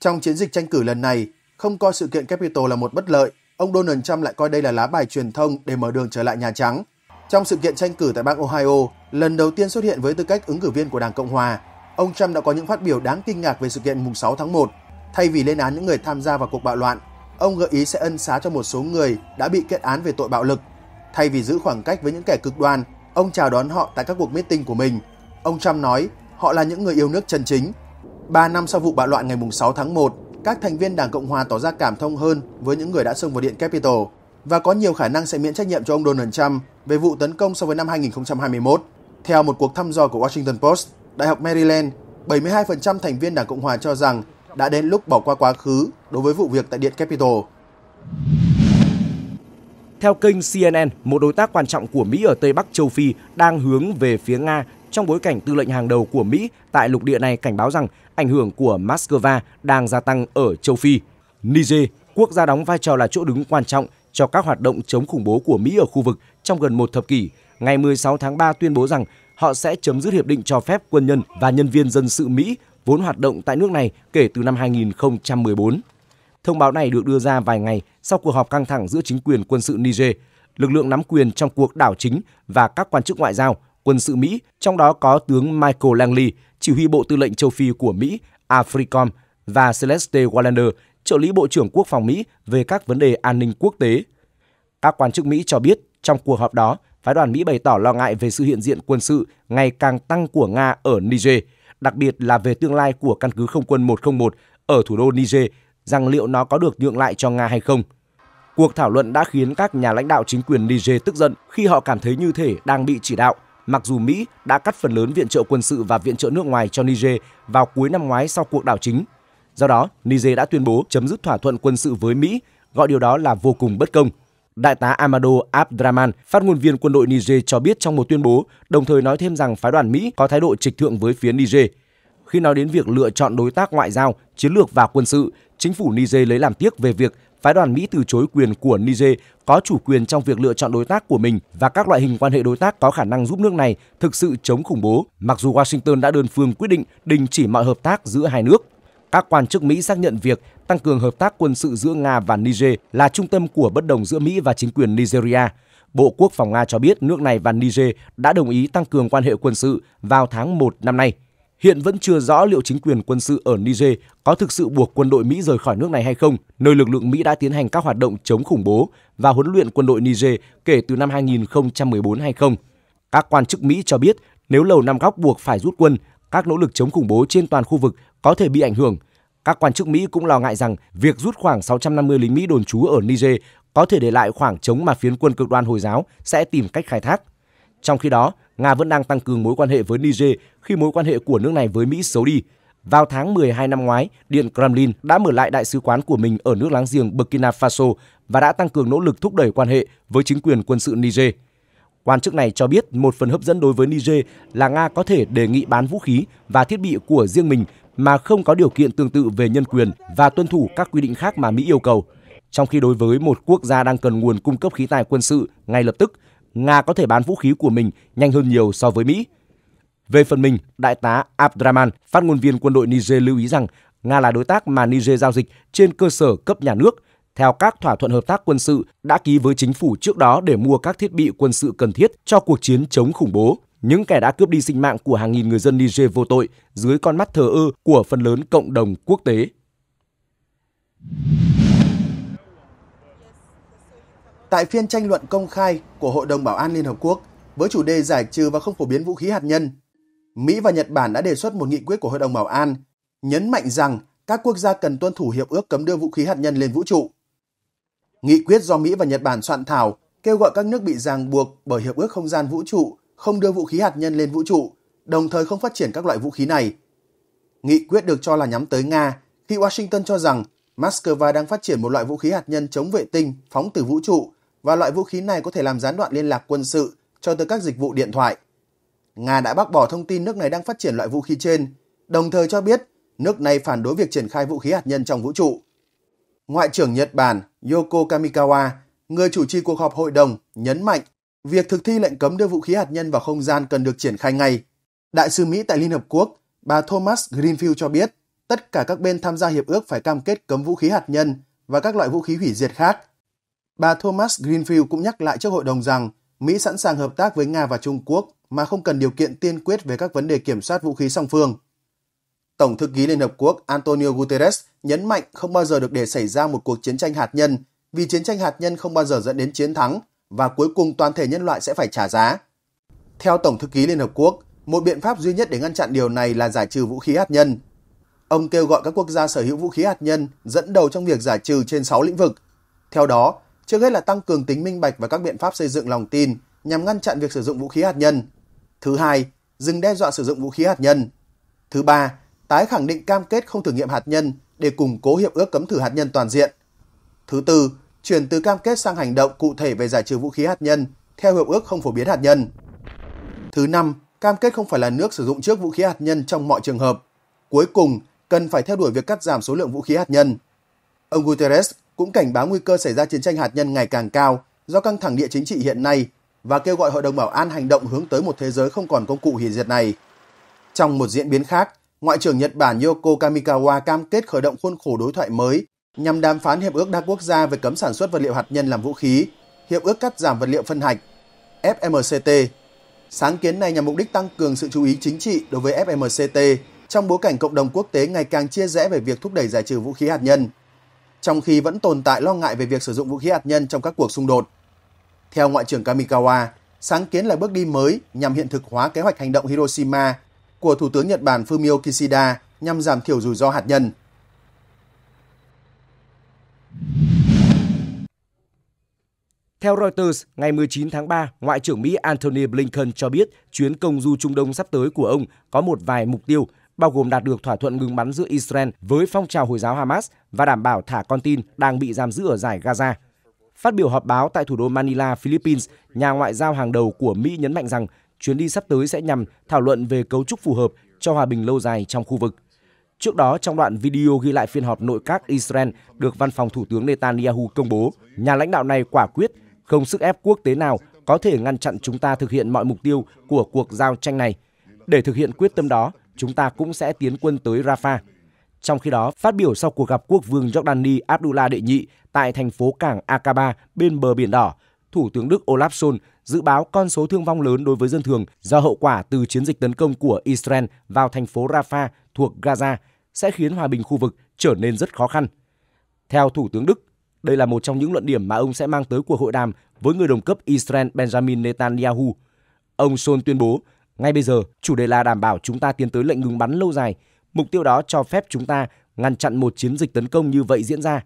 Trong chiến dịch tranh cử lần này, không coi sự kiện Capitol là một bất lợi, ông Donald Trump lại coi đây là lá bài truyền thông để mở đường trở lại Nhà Trắng. Trong sự kiện tranh cử tại bang Ohio, lần đầu tiên xuất hiện với tư cách ứng cử viên của Đảng Cộng Hòa, ông Trump đã có những phát biểu đáng kinh ngạc về sự kiện mùng 6 tháng 1. Thay vì lên án những người tham gia vào cuộc bạo loạn, ông gợi ý sẽ ân xá cho một số người đã bị kết án về tội bạo lực. Thay vì giữ khoảng cách với những kẻ cực đoan, ông chào đón họ tại các cuộc meeting của mình. Ông Trump nói họ là những người yêu nước chân chính 3 năm sau vụ bạo loạn ngày 6 tháng 1, các thành viên Đảng Cộng Hòa tỏ ra cảm thông hơn với những người đã xông vào Điện Capitol và có nhiều khả năng sẽ miễn trách nhiệm cho ông Donald Trump về vụ tấn công so với năm 2021. Theo một cuộc thăm dò của Washington Post, Đại học Maryland, 72% thành viên Đảng Cộng Hòa cho rằng đã đến lúc bỏ qua quá khứ đối với vụ việc tại Điện Capitol. Theo kênh CNN, một đối tác quan trọng của Mỹ ở Tây Bắc châu Phi đang hướng về phía Nga trong bối cảnh tư lệnh hàng đầu của Mỹ tại lục địa này cảnh báo rằng ảnh hưởng của Moscow đang gia tăng ở châu Phi. Niger, quốc gia đóng vai trò là chỗ đứng quan trọng cho các hoạt động chống khủng bố của Mỹ ở khu vực trong gần một thập kỷ, ngày 16 tháng 3 tuyên bố rằng họ sẽ chấm dứt hiệp định cho phép quân nhân và nhân viên dân sự Mỹ vốn hoạt động tại nước này kể từ năm 2014. Thông báo này được đưa ra vài ngày sau cuộc họp căng thẳng giữa chính quyền quân sự Niger, lực lượng nắm quyền trong cuộc đảo chính và các quan chức ngoại giao – quân sự Mỹ, trong đó có tướng Michael Langley, chỉ huy Bộ Tư lệnh châu Phi của Mỹ, AFRICOM, và Celeste Wallander, trợ lý Bộ trưởng Quốc phòng Mỹ về các vấn đề an ninh quốc tế. Các quan chức Mỹ cho biết, trong cuộc họp đó, phái đoàn Mỹ bày tỏ lo ngại về sự hiện diện quân sự ngày càng tăng của Nga ở Niger, đặc biệt là về tương lai của căn cứ không quân 101 ở thủ đô Niger, rằng liệu nó có được nhượng lại cho Nga hay không. Cuộc thảo luận đã khiến các nhà lãnh đạo chính quyền Niger tức giận khi họ cảm thấy như thể đang bị chỉ đạo – mặc dù Mỹ đã cắt phần lớn viện trợ quân sự và viện trợ nước ngoài cho Niger vào cuối năm ngoái sau cuộc đảo chính. Do đó, Niger đã tuyên bố chấm dứt thỏa thuận quân sự với Mỹ, gọi điều đó là vô cùng bất công. Đại tá Amado Abdraman, phát ngôn viên quân đội Niger cho biết trong một tuyên bố, đồng thời nói thêm rằng phái đoàn Mỹ có thái độ trịch thượng với phía Niger. Khi nói đến việc lựa chọn đối tác ngoại giao, chiến lược và quân sự, chính phủ Niger lấy làm tiếc về việc phái đoàn Mỹ từ chối quyền của Niger có chủ quyền trong việc lựa chọn đối tác của mình và các loại hình quan hệ đối tác có khả năng giúp nước này thực sự chống khủng bố, mặc dù Washington đã đơn phương quyết định đình chỉ mọi hợp tác giữa hai nước. Các quan chức Mỹ xác nhận việc tăng cường hợp tác quân sự giữa Nga và Niger là trung tâm của bất đồng giữa Mỹ và chính quyền Nigeria. Bộ Quốc phòng Nga cho biết nước này và Niger đã đồng ý tăng cường quan hệ quân sự vào tháng 1 năm nay. Hiện vẫn chưa rõ liệu chính quyền quân sự ở Niger có thực sự buộc quân đội Mỹ rời khỏi nước này hay không, nơi lực lượng Mỹ đã tiến hành các hoạt động chống khủng bố và huấn luyện quân đội Niger kể từ năm 2014 hay không. Các quan chức Mỹ cho biết nếu Lầu Năm Góc buộc phải rút quân, các nỗ lực chống khủng bố trên toàn khu vực có thể bị ảnh hưởng. Các quan chức Mỹ cũng lo ngại rằng việc rút khoảng 650 lính Mỹ đồn trú ở Niger có thể để lại khoảng trống mà phiến quân cực đoan Hồi giáo sẽ tìm cách khai thác. Trong khi đó, Nga vẫn đang tăng cường mối quan hệ với Niger khi mối quan hệ của nước này với Mỹ xấu đi. Vào tháng 12 năm ngoái, Điện Kremlin đã mở lại đại sứ quán của mình ở nước láng giềng Burkina Faso và đã tăng cường nỗ lực thúc đẩy quan hệ với chính quyền quân sự Niger. Quan chức này cho biết một phần hấp dẫn đối với Niger là Nga có thể đề nghị bán vũ khí và thiết bị của riêng mình mà không có điều kiện tương tự về nhân quyền và tuân thủ các quy định khác mà Mỹ yêu cầu. Trong khi đối với một quốc gia đang cần nguồn cung cấp khí tài quân sự ngay lập tức, Nga có thể bán vũ khí của mình nhanh hơn nhiều so với Mỹ. Về phần mình, Đại tá Abdraman, phát ngôn viên quân đội Niger lưu ý rằng Nga là đối tác mà Niger giao dịch trên cơ sở cấp nhà nước, theo các thỏa thuận hợp tác quân sự đã ký với chính phủ trước đó để mua các thiết bị quân sự cần thiết cho cuộc chiến chống khủng bố. Những kẻ đã cướp đi sinh mạng của hàng nghìn người dân Niger vô tội dưới con mắt thờ ơ của phần lớn cộng đồng quốc tế tại phiên tranh luận công khai của Hội đồng Bảo an Liên Hợp Quốc với chủ đề giải trừ và không phổ biến vũ khí hạt nhân. Mỹ và Nhật Bản đã đề xuất một nghị quyết của Hội đồng Bảo an nhấn mạnh rằng các quốc gia cần tuân thủ hiệp ước cấm đưa vũ khí hạt nhân lên vũ trụ. Nghị quyết do Mỹ và Nhật Bản soạn thảo kêu gọi các nước bị ràng buộc bởi hiệp ước không gian vũ trụ không đưa vũ khí hạt nhân lên vũ trụ, đồng thời không phát triển các loại vũ khí này. Nghị quyết được cho là nhắm tới Nga khi Washington cho rằng Moscow đang phát triển một loại vũ khí hạt nhân chống vệ tinh phóng từ vũ trụ và loại vũ khí này có thể làm gián đoạn liên lạc quân sự cho tới các dịch vụ điện thoại. Nga đã bác bỏ thông tin nước này đang phát triển loại vũ khí trên, đồng thời cho biết nước này phản đối việc triển khai vũ khí hạt nhân trong vũ trụ. Ngoại trưởng Nhật Bản Yoko Kamikawa, người chủ trì cuộc họp hội đồng, nhấn mạnh việc thực thi lệnh cấm đưa vũ khí hạt nhân vào không gian cần được triển khai ngay. Đại sứ Mỹ tại Liên Hợp Quốc, bà Thomas Greenfield cho biết tất cả các bên tham gia hiệp ước phải cam kết cấm vũ khí hạt nhân và các loại vũ khí hủy diệt khác – Bà Thomas Greenfield cũng nhắc lại trước hội đồng rằng Mỹ sẵn sàng hợp tác với Nga và Trung Quốc mà không cần điều kiện tiên quyết về các vấn đề kiểm soát vũ khí song phương. Tổng thư ký Liên Hợp Quốc Antonio Guterres nhấn mạnh không bao giờ được để xảy ra một cuộc chiến tranh hạt nhân vì chiến tranh hạt nhân không bao giờ dẫn đến chiến thắng và cuối cùng toàn thể nhân loại sẽ phải trả giá. Theo Tổng thư ký Liên Hợp Quốc, một biện pháp duy nhất để ngăn chặn điều này là giải trừ vũ khí hạt nhân. Ông kêu gọi các quốc gia sở hữu vũ khí hạt nhân dẫn đầu trong việc giải trừ trên 6 lĩnh vực. Theo đó, trước hết là tăng cường tính minh bạch và các biện pháp xây dựng lòng tin nhằm ngăn chặn việc sử dụng vũ khí hạt nhân. Thứ hai, dừng đe dọa sử dụng vũ khí hạt nhân. Thứ ba, tái khẳng định cam kết không thử nghiệm hạt nhân để củng cố hiệp ước cấm thử hạt nhân toàn diện. Thứ tư, chuyển từ cam kết sang hành động cụ thể về giải trừ vũ khí hạt nhân theo hiệp ước không phổ biến hạt nhân. Thứ năm, cam kết không phải là nước sử dụng trước vũ khí hạt nhân trong mọi trường hợp. Cuối cùng, cần phải theo đuổi việc cắt giảm số lượng vũ khí hạt nhân. Ông Guterres cũng cảnh báo nguy cơ xảy ra chiến tranh hạt nhân ngày càng cao do căng thẳng địa chính trị hiện nay và kêu gọi Hội đồng Bảo an hành động hướng tới một thế giới không còn công cụ hủy diệt này. Trong một diễn biến khác, Ngoại trưởng Nhật Bản Yoko Kamikawa cam kết khởi động khuôn khổ đối thoại mới nhằm đàm phán hiệp ước đa quốc gia về cấm sản xuất vật liệu hạt nhân làm vũ khí, hiệp ước cắt giảm vật liệu phân hạch FMCT. Sáng kiến này nhằm mục đích tăng cường sự chú ý chính trị đối với FMCT trong bối cảnh cộng đồng quốc tế ngày càng chia rẽ về việc thúc đẩy giải trừ vũ khí hạt nhân trong khi vẫn tồn tại lo ngại về việc sử dụng vũ khí hạt nhân trong các cuộc xung đột. Theo Ngoại trưởng Kamikawa, sáng kiến là bước đi mới nhằm hiện thực hóa kế hoạch hành động Hiroshima của Thủ tướng Nhật Bản Fumio Kishida nhằm giảm thiểu rủi ro hạt nhân. Theo Reuters, ngày 19 tháng 3, Ngoại trưởng Mỹ Antony Blinken cho biết chuyến công du Trung Đông sắp tới của ông có một vài mục tiêu – bao gồm đạt được thỏa thuận ngừng bắn giữa Israel với phong trào Hồi giáo Hamas và đảm bảo thả con tin đang bị giam giữ ở giải Gaza. Phát biểu họp báo tại thủ đô Manila, Philippines, nhà ngoại giao hàng đầu của Mỹ nhấn mạnh rằng chuyến đi sắp tới sẽ nhằm thảo luận về cấu trúc phù hợp cho hòa bình lâu dài trong khu vực. Trước đó, trong đoạn video ghi lại phiên họp nội các Israel được văn phòng Thủ tướng Netanyahu công bố, nhà lãnh đạo này quả quyết không sức ép quốc tế nào có thể ngăn chặn chúng ta thực hiện mọi mục tiêu của cuộc giao tranh này. Để thực hiện quyết tâm đó, chúng ta cũng sẽ tiến quân tới Rafah. Trong khi đó, phát biểu sau cuộc gặp quốc vương Jordani Abdullah đệ nhị tại thành phố cảng Aqaba bên bờ biển đỏ, Thủ tướng Đức Olaf Scholz dự báo con số thương vong lớn đối với dân thường do hậu quả từ chiến dịch tấn công của Israel vào thành phố Rafah thuộc Gaza sẽ khiến hòa bình khu vực trở nên rất khó khăn. Theo Thủ tướng Đức, đây là một trong những luận điểm mà ông sẽ mang tới cuộc hội đàm với người đồng cấp Israel Benjamin Netanyahu. Ông Scholz tuyên bố ngay bây giờ, chủ đề là đảm bảo chúng ta tiến tới lệnh ngừng bắn lâu dài. Mục tiêu đó cho phép chúng ta ngăn chặn một chiến dịch tấn công như vậy diễn ra.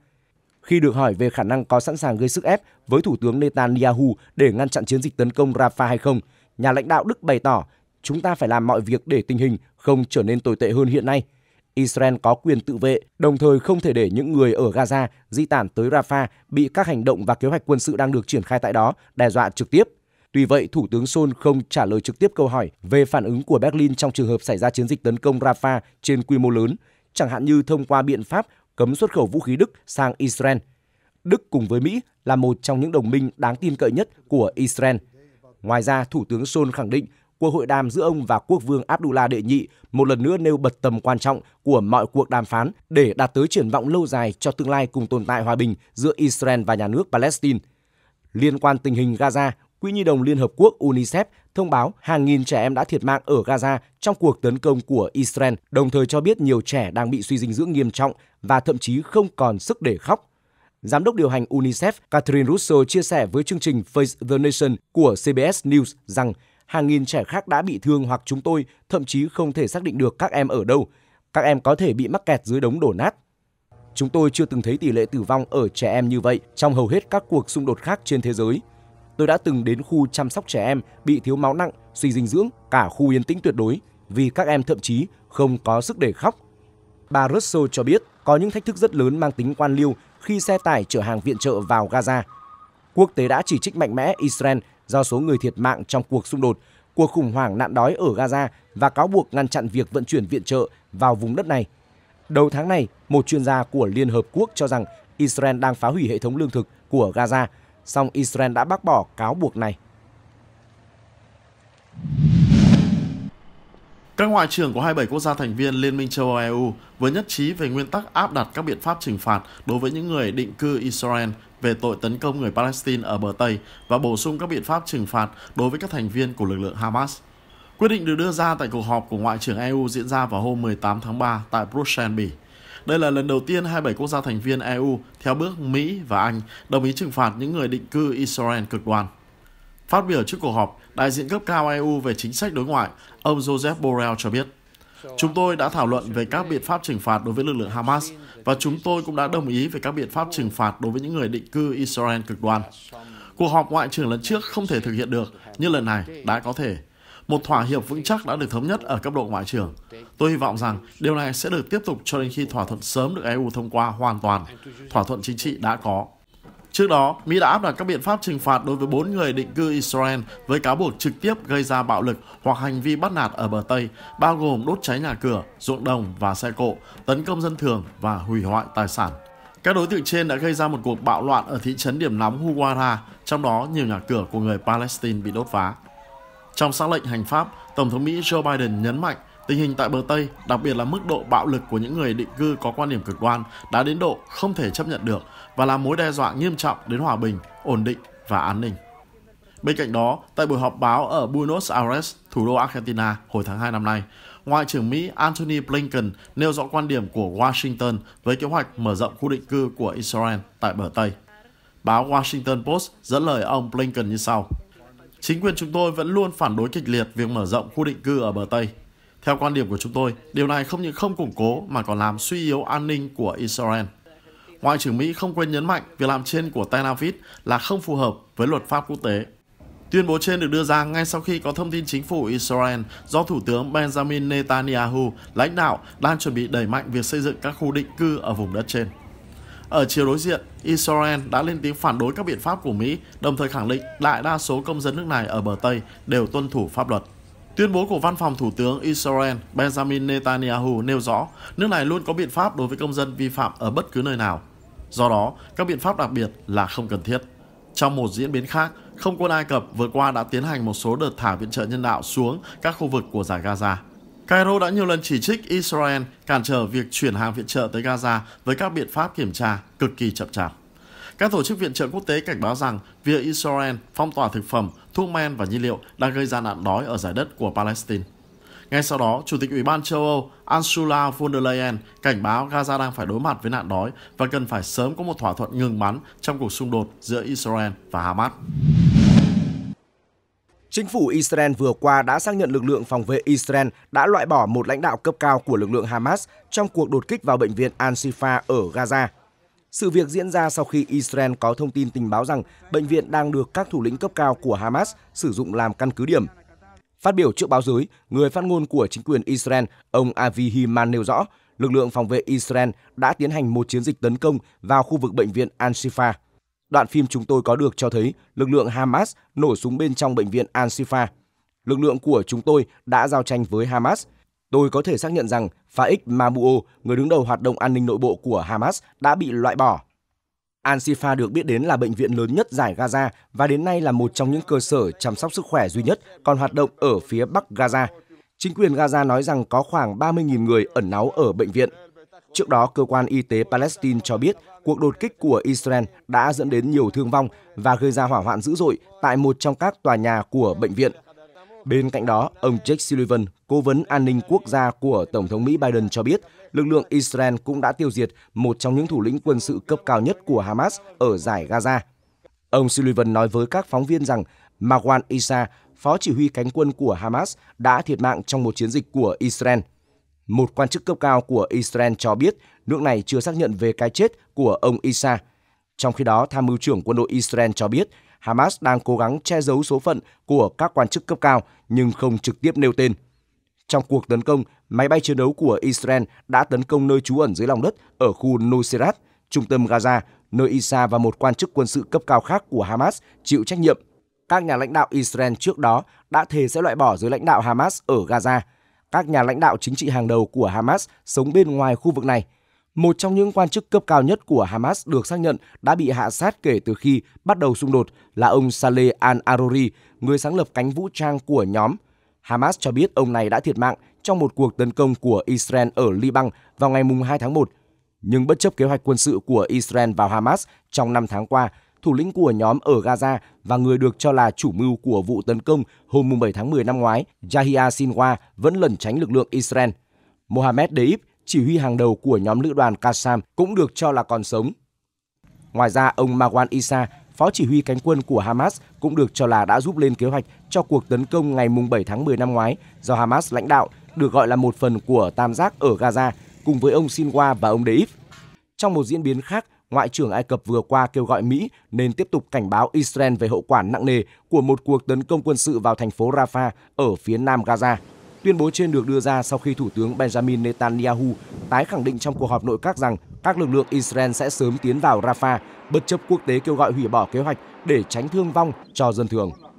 Khi được hỏi về khả năng có sẵn sàng gây sức ép với Thủ tướng Netanyahu để ngăn chặn chiến dịch tấn công Rafah hay không, nhà lãnh đạo Đức bày tỏ chúng ta phải làm mọi việc để tình hình không trở nên tồi tệ hơn hiện nay. Israel có quyền tự vệ, đồng thời không thể để những người ở Gaza di tản tới Rafah bị các hành động và kế hoạch quân sự đang được triển khai tại đó đe dọa trực tiếp. Tuy vậy, Thủ tướng Sol không trả lời trực tiếp câu hỏi về phản ứng của Berlin trong trường hợp xảy ra chiến dịch tấn công Rafah trên quy mô lớn, chẳng hạn như thông qua biện pháp cấm xuất khẩu vũ khí Đức sang Israel. Đức cùng với Mỹ là một trong những đồng minh đáng tin cậy nhất của Israel. Ngoài ra, Thủ tướng Sol khẳng định cuộc hội đàm giữa ông và quốc vương Abdullah đệ nhị một lần nữa nêu bật tầm quan trọng của mọi cuộc đàm phán để đạt tới triển vọng lâu dài cho tương lai cùng tồn tại hòa bình giữa Israel và nhà nước Palestine. Liên quan tình hình Gaza, Quỹ Nhi đồng Liên Hợp Quốc UNICEF thông báo hàng nghìn trẻ em đã thiệt mạng ở Gaza trong cuộc tấn công của Israel, đồng thời cho biết nhiều trẻ đang bị suy dinh dưỡng nghiêm trọng và thậm chí không còn sức để khóc. Giám đốc điều hành UNICEF Catherine Russo chia sẻ với chương trình Face the Nation của CBS News rằng hàng nghìn trẻ khác đã bị thương hoặc chúng tôi thậm chí không thể xác định được các em ở đâu. Các em có thể bị mắc kẹt dưới đống đổ nát. Chúng tôi chưa từng thấy tỷ lệ tử vong ở trẻ em như vậy trong hầu hết các cuộc xung đột khác trên thế giới – tôi đã từng đến khu chăm sóc trẻ em bị thiếu máu nặng, suy dinh dưỡng, cả khu yên tĩnh tuyệt đối vì các em thậm chí không có sức để khóc. Bà Russell cho biết có những thách thức rất lớn mang tính quan liêu khi xe tải chở hàng viện trợ vào Gaza. Quốc tế đã chỉ trích mạnh mẽ Israel do số người thiệt mạng trong cuộc xung đột, cuộc khủng hoảng nạn đói ở Gaza và cáo buộc ngăn chặn việc vận chuyển viện trợ vào vùng đất này. Đầu tháng này, một chuyên gia của Liên Hợp Quốc cho rằng Israel đang phá hủy hệ thống lương thực của Gaza – song Israel đã bác bỏ cáo buộc này. Các ngoại trưởng của 27 quốc gia thành viên Liên minh châu Âu EU vừa nhất trí về nguyên tắc áp đặt các biện pháp trừng phạt đối với những người định cư Israel về tội tấn công người Palestine ở bờ Tây và bổ sung các biện pháp trừng phạt đối với các thành viên của lực lượng Hamas. Quyết định được đưa ra tại cuộc họp của Ngoại trưởng EU diễn ra vào hôm 18 tháng 3 tại Bruxelles, Bỉ. Đây là lần đầu tiên 27 quốc gia thành viên EU theo bước Mỹ và Anh đồng ý trừng phạt những người định cư Israel cực đoan. Phát biểu trước cuộc họp, đại diện cấp cao EU về chính sách đối ngoại, ông Joseph Borrell cho biết, Chúng tôi đã thảo luận về các biện pháp trừng phạt đối với lực lượng Hamas và chúng tôi cũng đã đồng ý về các biện pháp trừng phạt đối với những người định cư Israel cực đoan. Cuộc họp ngoại trưởng lần trước không thể thực hiện được, nhưng lần này đã có thể một thỏa hiệp vững chắc đã được thống nhất ở cấp độ ngoại trưởng. Tôi hy vọng rằng điều này sẽ được tiếp tục cho đến khi thỏa thuận sớm được EU thông qua hoàn toàn. Thỏa thuận chính trị đã có. Trước đó, Mỹ đã áp đặt các biện pháp trừng phạt đối với 4 người định cư Israel với cáo buộc trực tiếp gây ra bạo lực hoặc hành vi bắt nạt ở bờ Tây, bao gồm đốt cháy nhà cửa, ruộng đồng và xe cộ, tấn công dân thường và hủy hoại tài sản. Các đối tượng trên đã gây ra một cuộc bạo loạn ở thị trấn điểm nóng Huwara, trong đó nhiều nhà cửa của người Palestine bị đốt phá. Trong xác lệnh hành pháp, Tổng thống Mỹ Joe Biden nhấn mạnh tình hình tại bờ Tây, đặc biệt là mức độ bạo lực của những người định cư có quan điểm cực đoan đã đến độ không thể chấp nhận được và là mối đe dọa nghiêm trọng đến hòa bình, ổn định và an ninh. Bên cạnh đó, tại buổi họp báo ở Buenos Aires, thủ đô Argentina hồi tháng 2 năm nay, Ngoại trưởng Mỹ Antony Blinken nêu rõ quan điểm của Washington với kế hoạch mở rộng khu định cư của Israel tại bờ Tây. Báo Washington Post dẫn lời ông Blinken như sau chính quyền chúng tôi vẫn luôn phản đối kịch liệt việc mở rộng khu định cư ở bờ Tây. Theo quan điểm của chúng tôi, điều này không những không củng cố mà còn làm suy yếu an ninh của Israel. Ngoại trưởng Mỹ không quên nhấn mạnh việc làm trên của Tel Aviv là không phù hợp với luật pháp quốc tế. Tuyên bố trên được đưa ra ngay sau khi có thông tin chính phủ Israel do Thủ tướng Benjamin Netanyahu lãnh đạo đang chuẩn bị đẩy mạnh việc xây dựng các khu định cư ở vùng đất trên. Ở chiều đối diện, Israel đã lên tiếng phản đối các biện pháp của Mỹ, đồng thời khẳng định đại đa số công dân nước này ở bờ Tây đều tuân thủ pháp luật. Tuyên bố của văn phòng Thủ tướng Israel Benjamin Netanyahu nêu rõ nước này luôn có biện pháp đối với công dân vi phạm ở bất cứ nơi nào. Do đó, các biện pháp đặc biệt là không cần thiết. Trong một diễn biến khác, không quân Ai Cập vừa qua đã tiến hành một số đợt thả viện trợ nhân đạo xuống các khu vực của giải Gaza. Cairo đã nhiều lần chỉ trích Israel cản trở việc chuyển hàng viện trợ tới Gaza với các biện pháp kiểm tra cực kỳ chậm chạp. Các tổ chức viện trợ quốc tế cảnh báo rằng việc Israel phong tỏa thực phẩm, thuốc men và nhiên liệu đang gây ra nạn đói ở giải đất của Palestine. Ngay sau đó, Chủ tịch Ủy ban châu Âu Ursula von der Leyen cảnh báo Gaza đang phải đối mặt với nạn đói và cần phải sớm có một thỏa thuận ngừng bắn trong cuộc xung đột giữa Israel và Hamas. Chính phủ Israel vừa qua đã xác nhận lực lượng phòng vệ Israel đã loại bỏ một lãnh đạo cấp cao của lực lượng Hamas trong cuộc đột kích vào bệnh viện Al-Shifa ở Gaza. Sự việc diễn ra sau khi Israel có thông tin tình báo rằng bệnh viện đang được các thủ lĩnh cấp cao của Hamas sử dụng làm căn cứ điểm. Phát biểu trước báo giới, người phát ngôn của chính quyền Israel, ông Avi Himan nêu rõ, lực lượng phòng vệ Israel đã tiến hành một chiến dịch tấn công vào khu vực bệnh viện Al-Shifa. Đoạn phim chúng tôi có được cho thấy lực lượng Hamas nổ súng bên trong bệnh viện Al-Shifa. Lực lượng của chúng tôi đã giao tranh với Hamas. Tôi có thể xác nhận rằng Faik Mamuo, người đứng đầu hoạt động an ninh nội bộ của Hamas, đã bị loại bỏ. Al-Shifa được biết đến là bệnh viện lớn nhất giải Gaza và đến nay là một trong những cơ sở chăm sóc sức khỏe duy nhất còn hoạt động ở phía bắc Gaza. Chính quyền Gaza nói rằng có khoảng 30.000 người ẩn náu ở bệnh viện – Trước đó, cơ quan y tế Palestine cho biết cuộc đột kích của Israel đã dẫn đến nhiều thương vong và gây ra hỏa hoạn dữ dội tại một trong các tòa nhà của bệnh viện. Bên cạnh đó, ông Jake Sullivan, cố vấn an ninh quốc gia của Tổng thống Mỹ Biden cho biết lực lượng Israel cũng đã tiêu diệt một trong những thủ lĩnh quân sự cấp cao nhất của Hamas ở giải Gaza. Ông Sullivan nói với các phóng viên rằng Marwan Issa, phó chỉ huy cánh quân của Hamas, đã thiệt mạng trong một chiến dịch của Israel – một quan chức cấp cao của Israel cho biết nước này chưa xác nhận về cái chết của ông Isa. Trong khi đó, tham mưu trưởng quân đội Israel cho biết Hamas đang cố gắng che giấu số phận của các quan chức cấp cao nhưng không trực tiếp nêu tên. Trong cuộc tấn công, máy bay chiến đấu của Israel đã tấn công nơi trú ẩn dưới lòng đất ở khu Nuseirat, trung tâm Gaza, nơi Isa và một quan chức quân sự cấp cao khác của Hamas chịu trách nhiệm. Các nhà lãnh đạo Israel trước đó đã thề sẽ loại bỏ giới lãnh đạo Hamas ở Gaza – các nhà lãnh đạo chính trị hàng đầu của Hamas sống bên ngoài khu vực này. Một trong những quan chức cấp cao nhất của Hamas được xác nhận đã bị hạ sát kể từ khi bắt đầu xung đột là ông Saleh al-Aruri, người sáng lập cánh vũ trang của nhóm. Hamas cho biết ông này đã thiệt mạng trong một cuộc tấn công của Israel ở Liban vào ngày 2 tháng 1. Nhưng bất chấp kế hoạch quân sự của Israel vào Hamas trong 5 tháng qua, thủ lĩnh của nhóm ở Gaza và người được cho là chủ mưu của vụ tấn công hôm 7 tháng 10 năm ngoái, Yahya Sinwa vẫn lẩn tránh lực lượng Israel. Mohamed Deib, chỉ huy hàng đầu của nhóm lữ đoàn Qassam cũng được cho là còn sống. Ngoài ra, ông Marwan Isa, phó chỉ huy cánh quân của Hamas cũng được cho là đã giúp lên kế hoạch cho cuộc tấn công ngày 7 tháng 10 năm ngoái do Hamas lãnh đạo, được gọi là một phần của tam giác ở Gaza, cùng với ông Sinwa và ông Deif. Trong một diễn biến khác, Ngoại trưởng Ai Cập vừa qua kêu gọi Mỹ nên tiếp tục cảnh báo Israel về hậu quả nặng nề của một cuộc tấn công quân sự vào thành phố Rafah ở phía nam Gaza. Tuyên bố trên được đưa ra sau khi Thủ tướng Benjamin Netanyahu tái khẳng định trong cuộc họp nội các rằng các lực lượng Israel sẽ sớm tiến vào Rafah, bất chấp quốc tế kêu gọi hủy bỏ kế hoạch để tránh thương vong cho dân thường.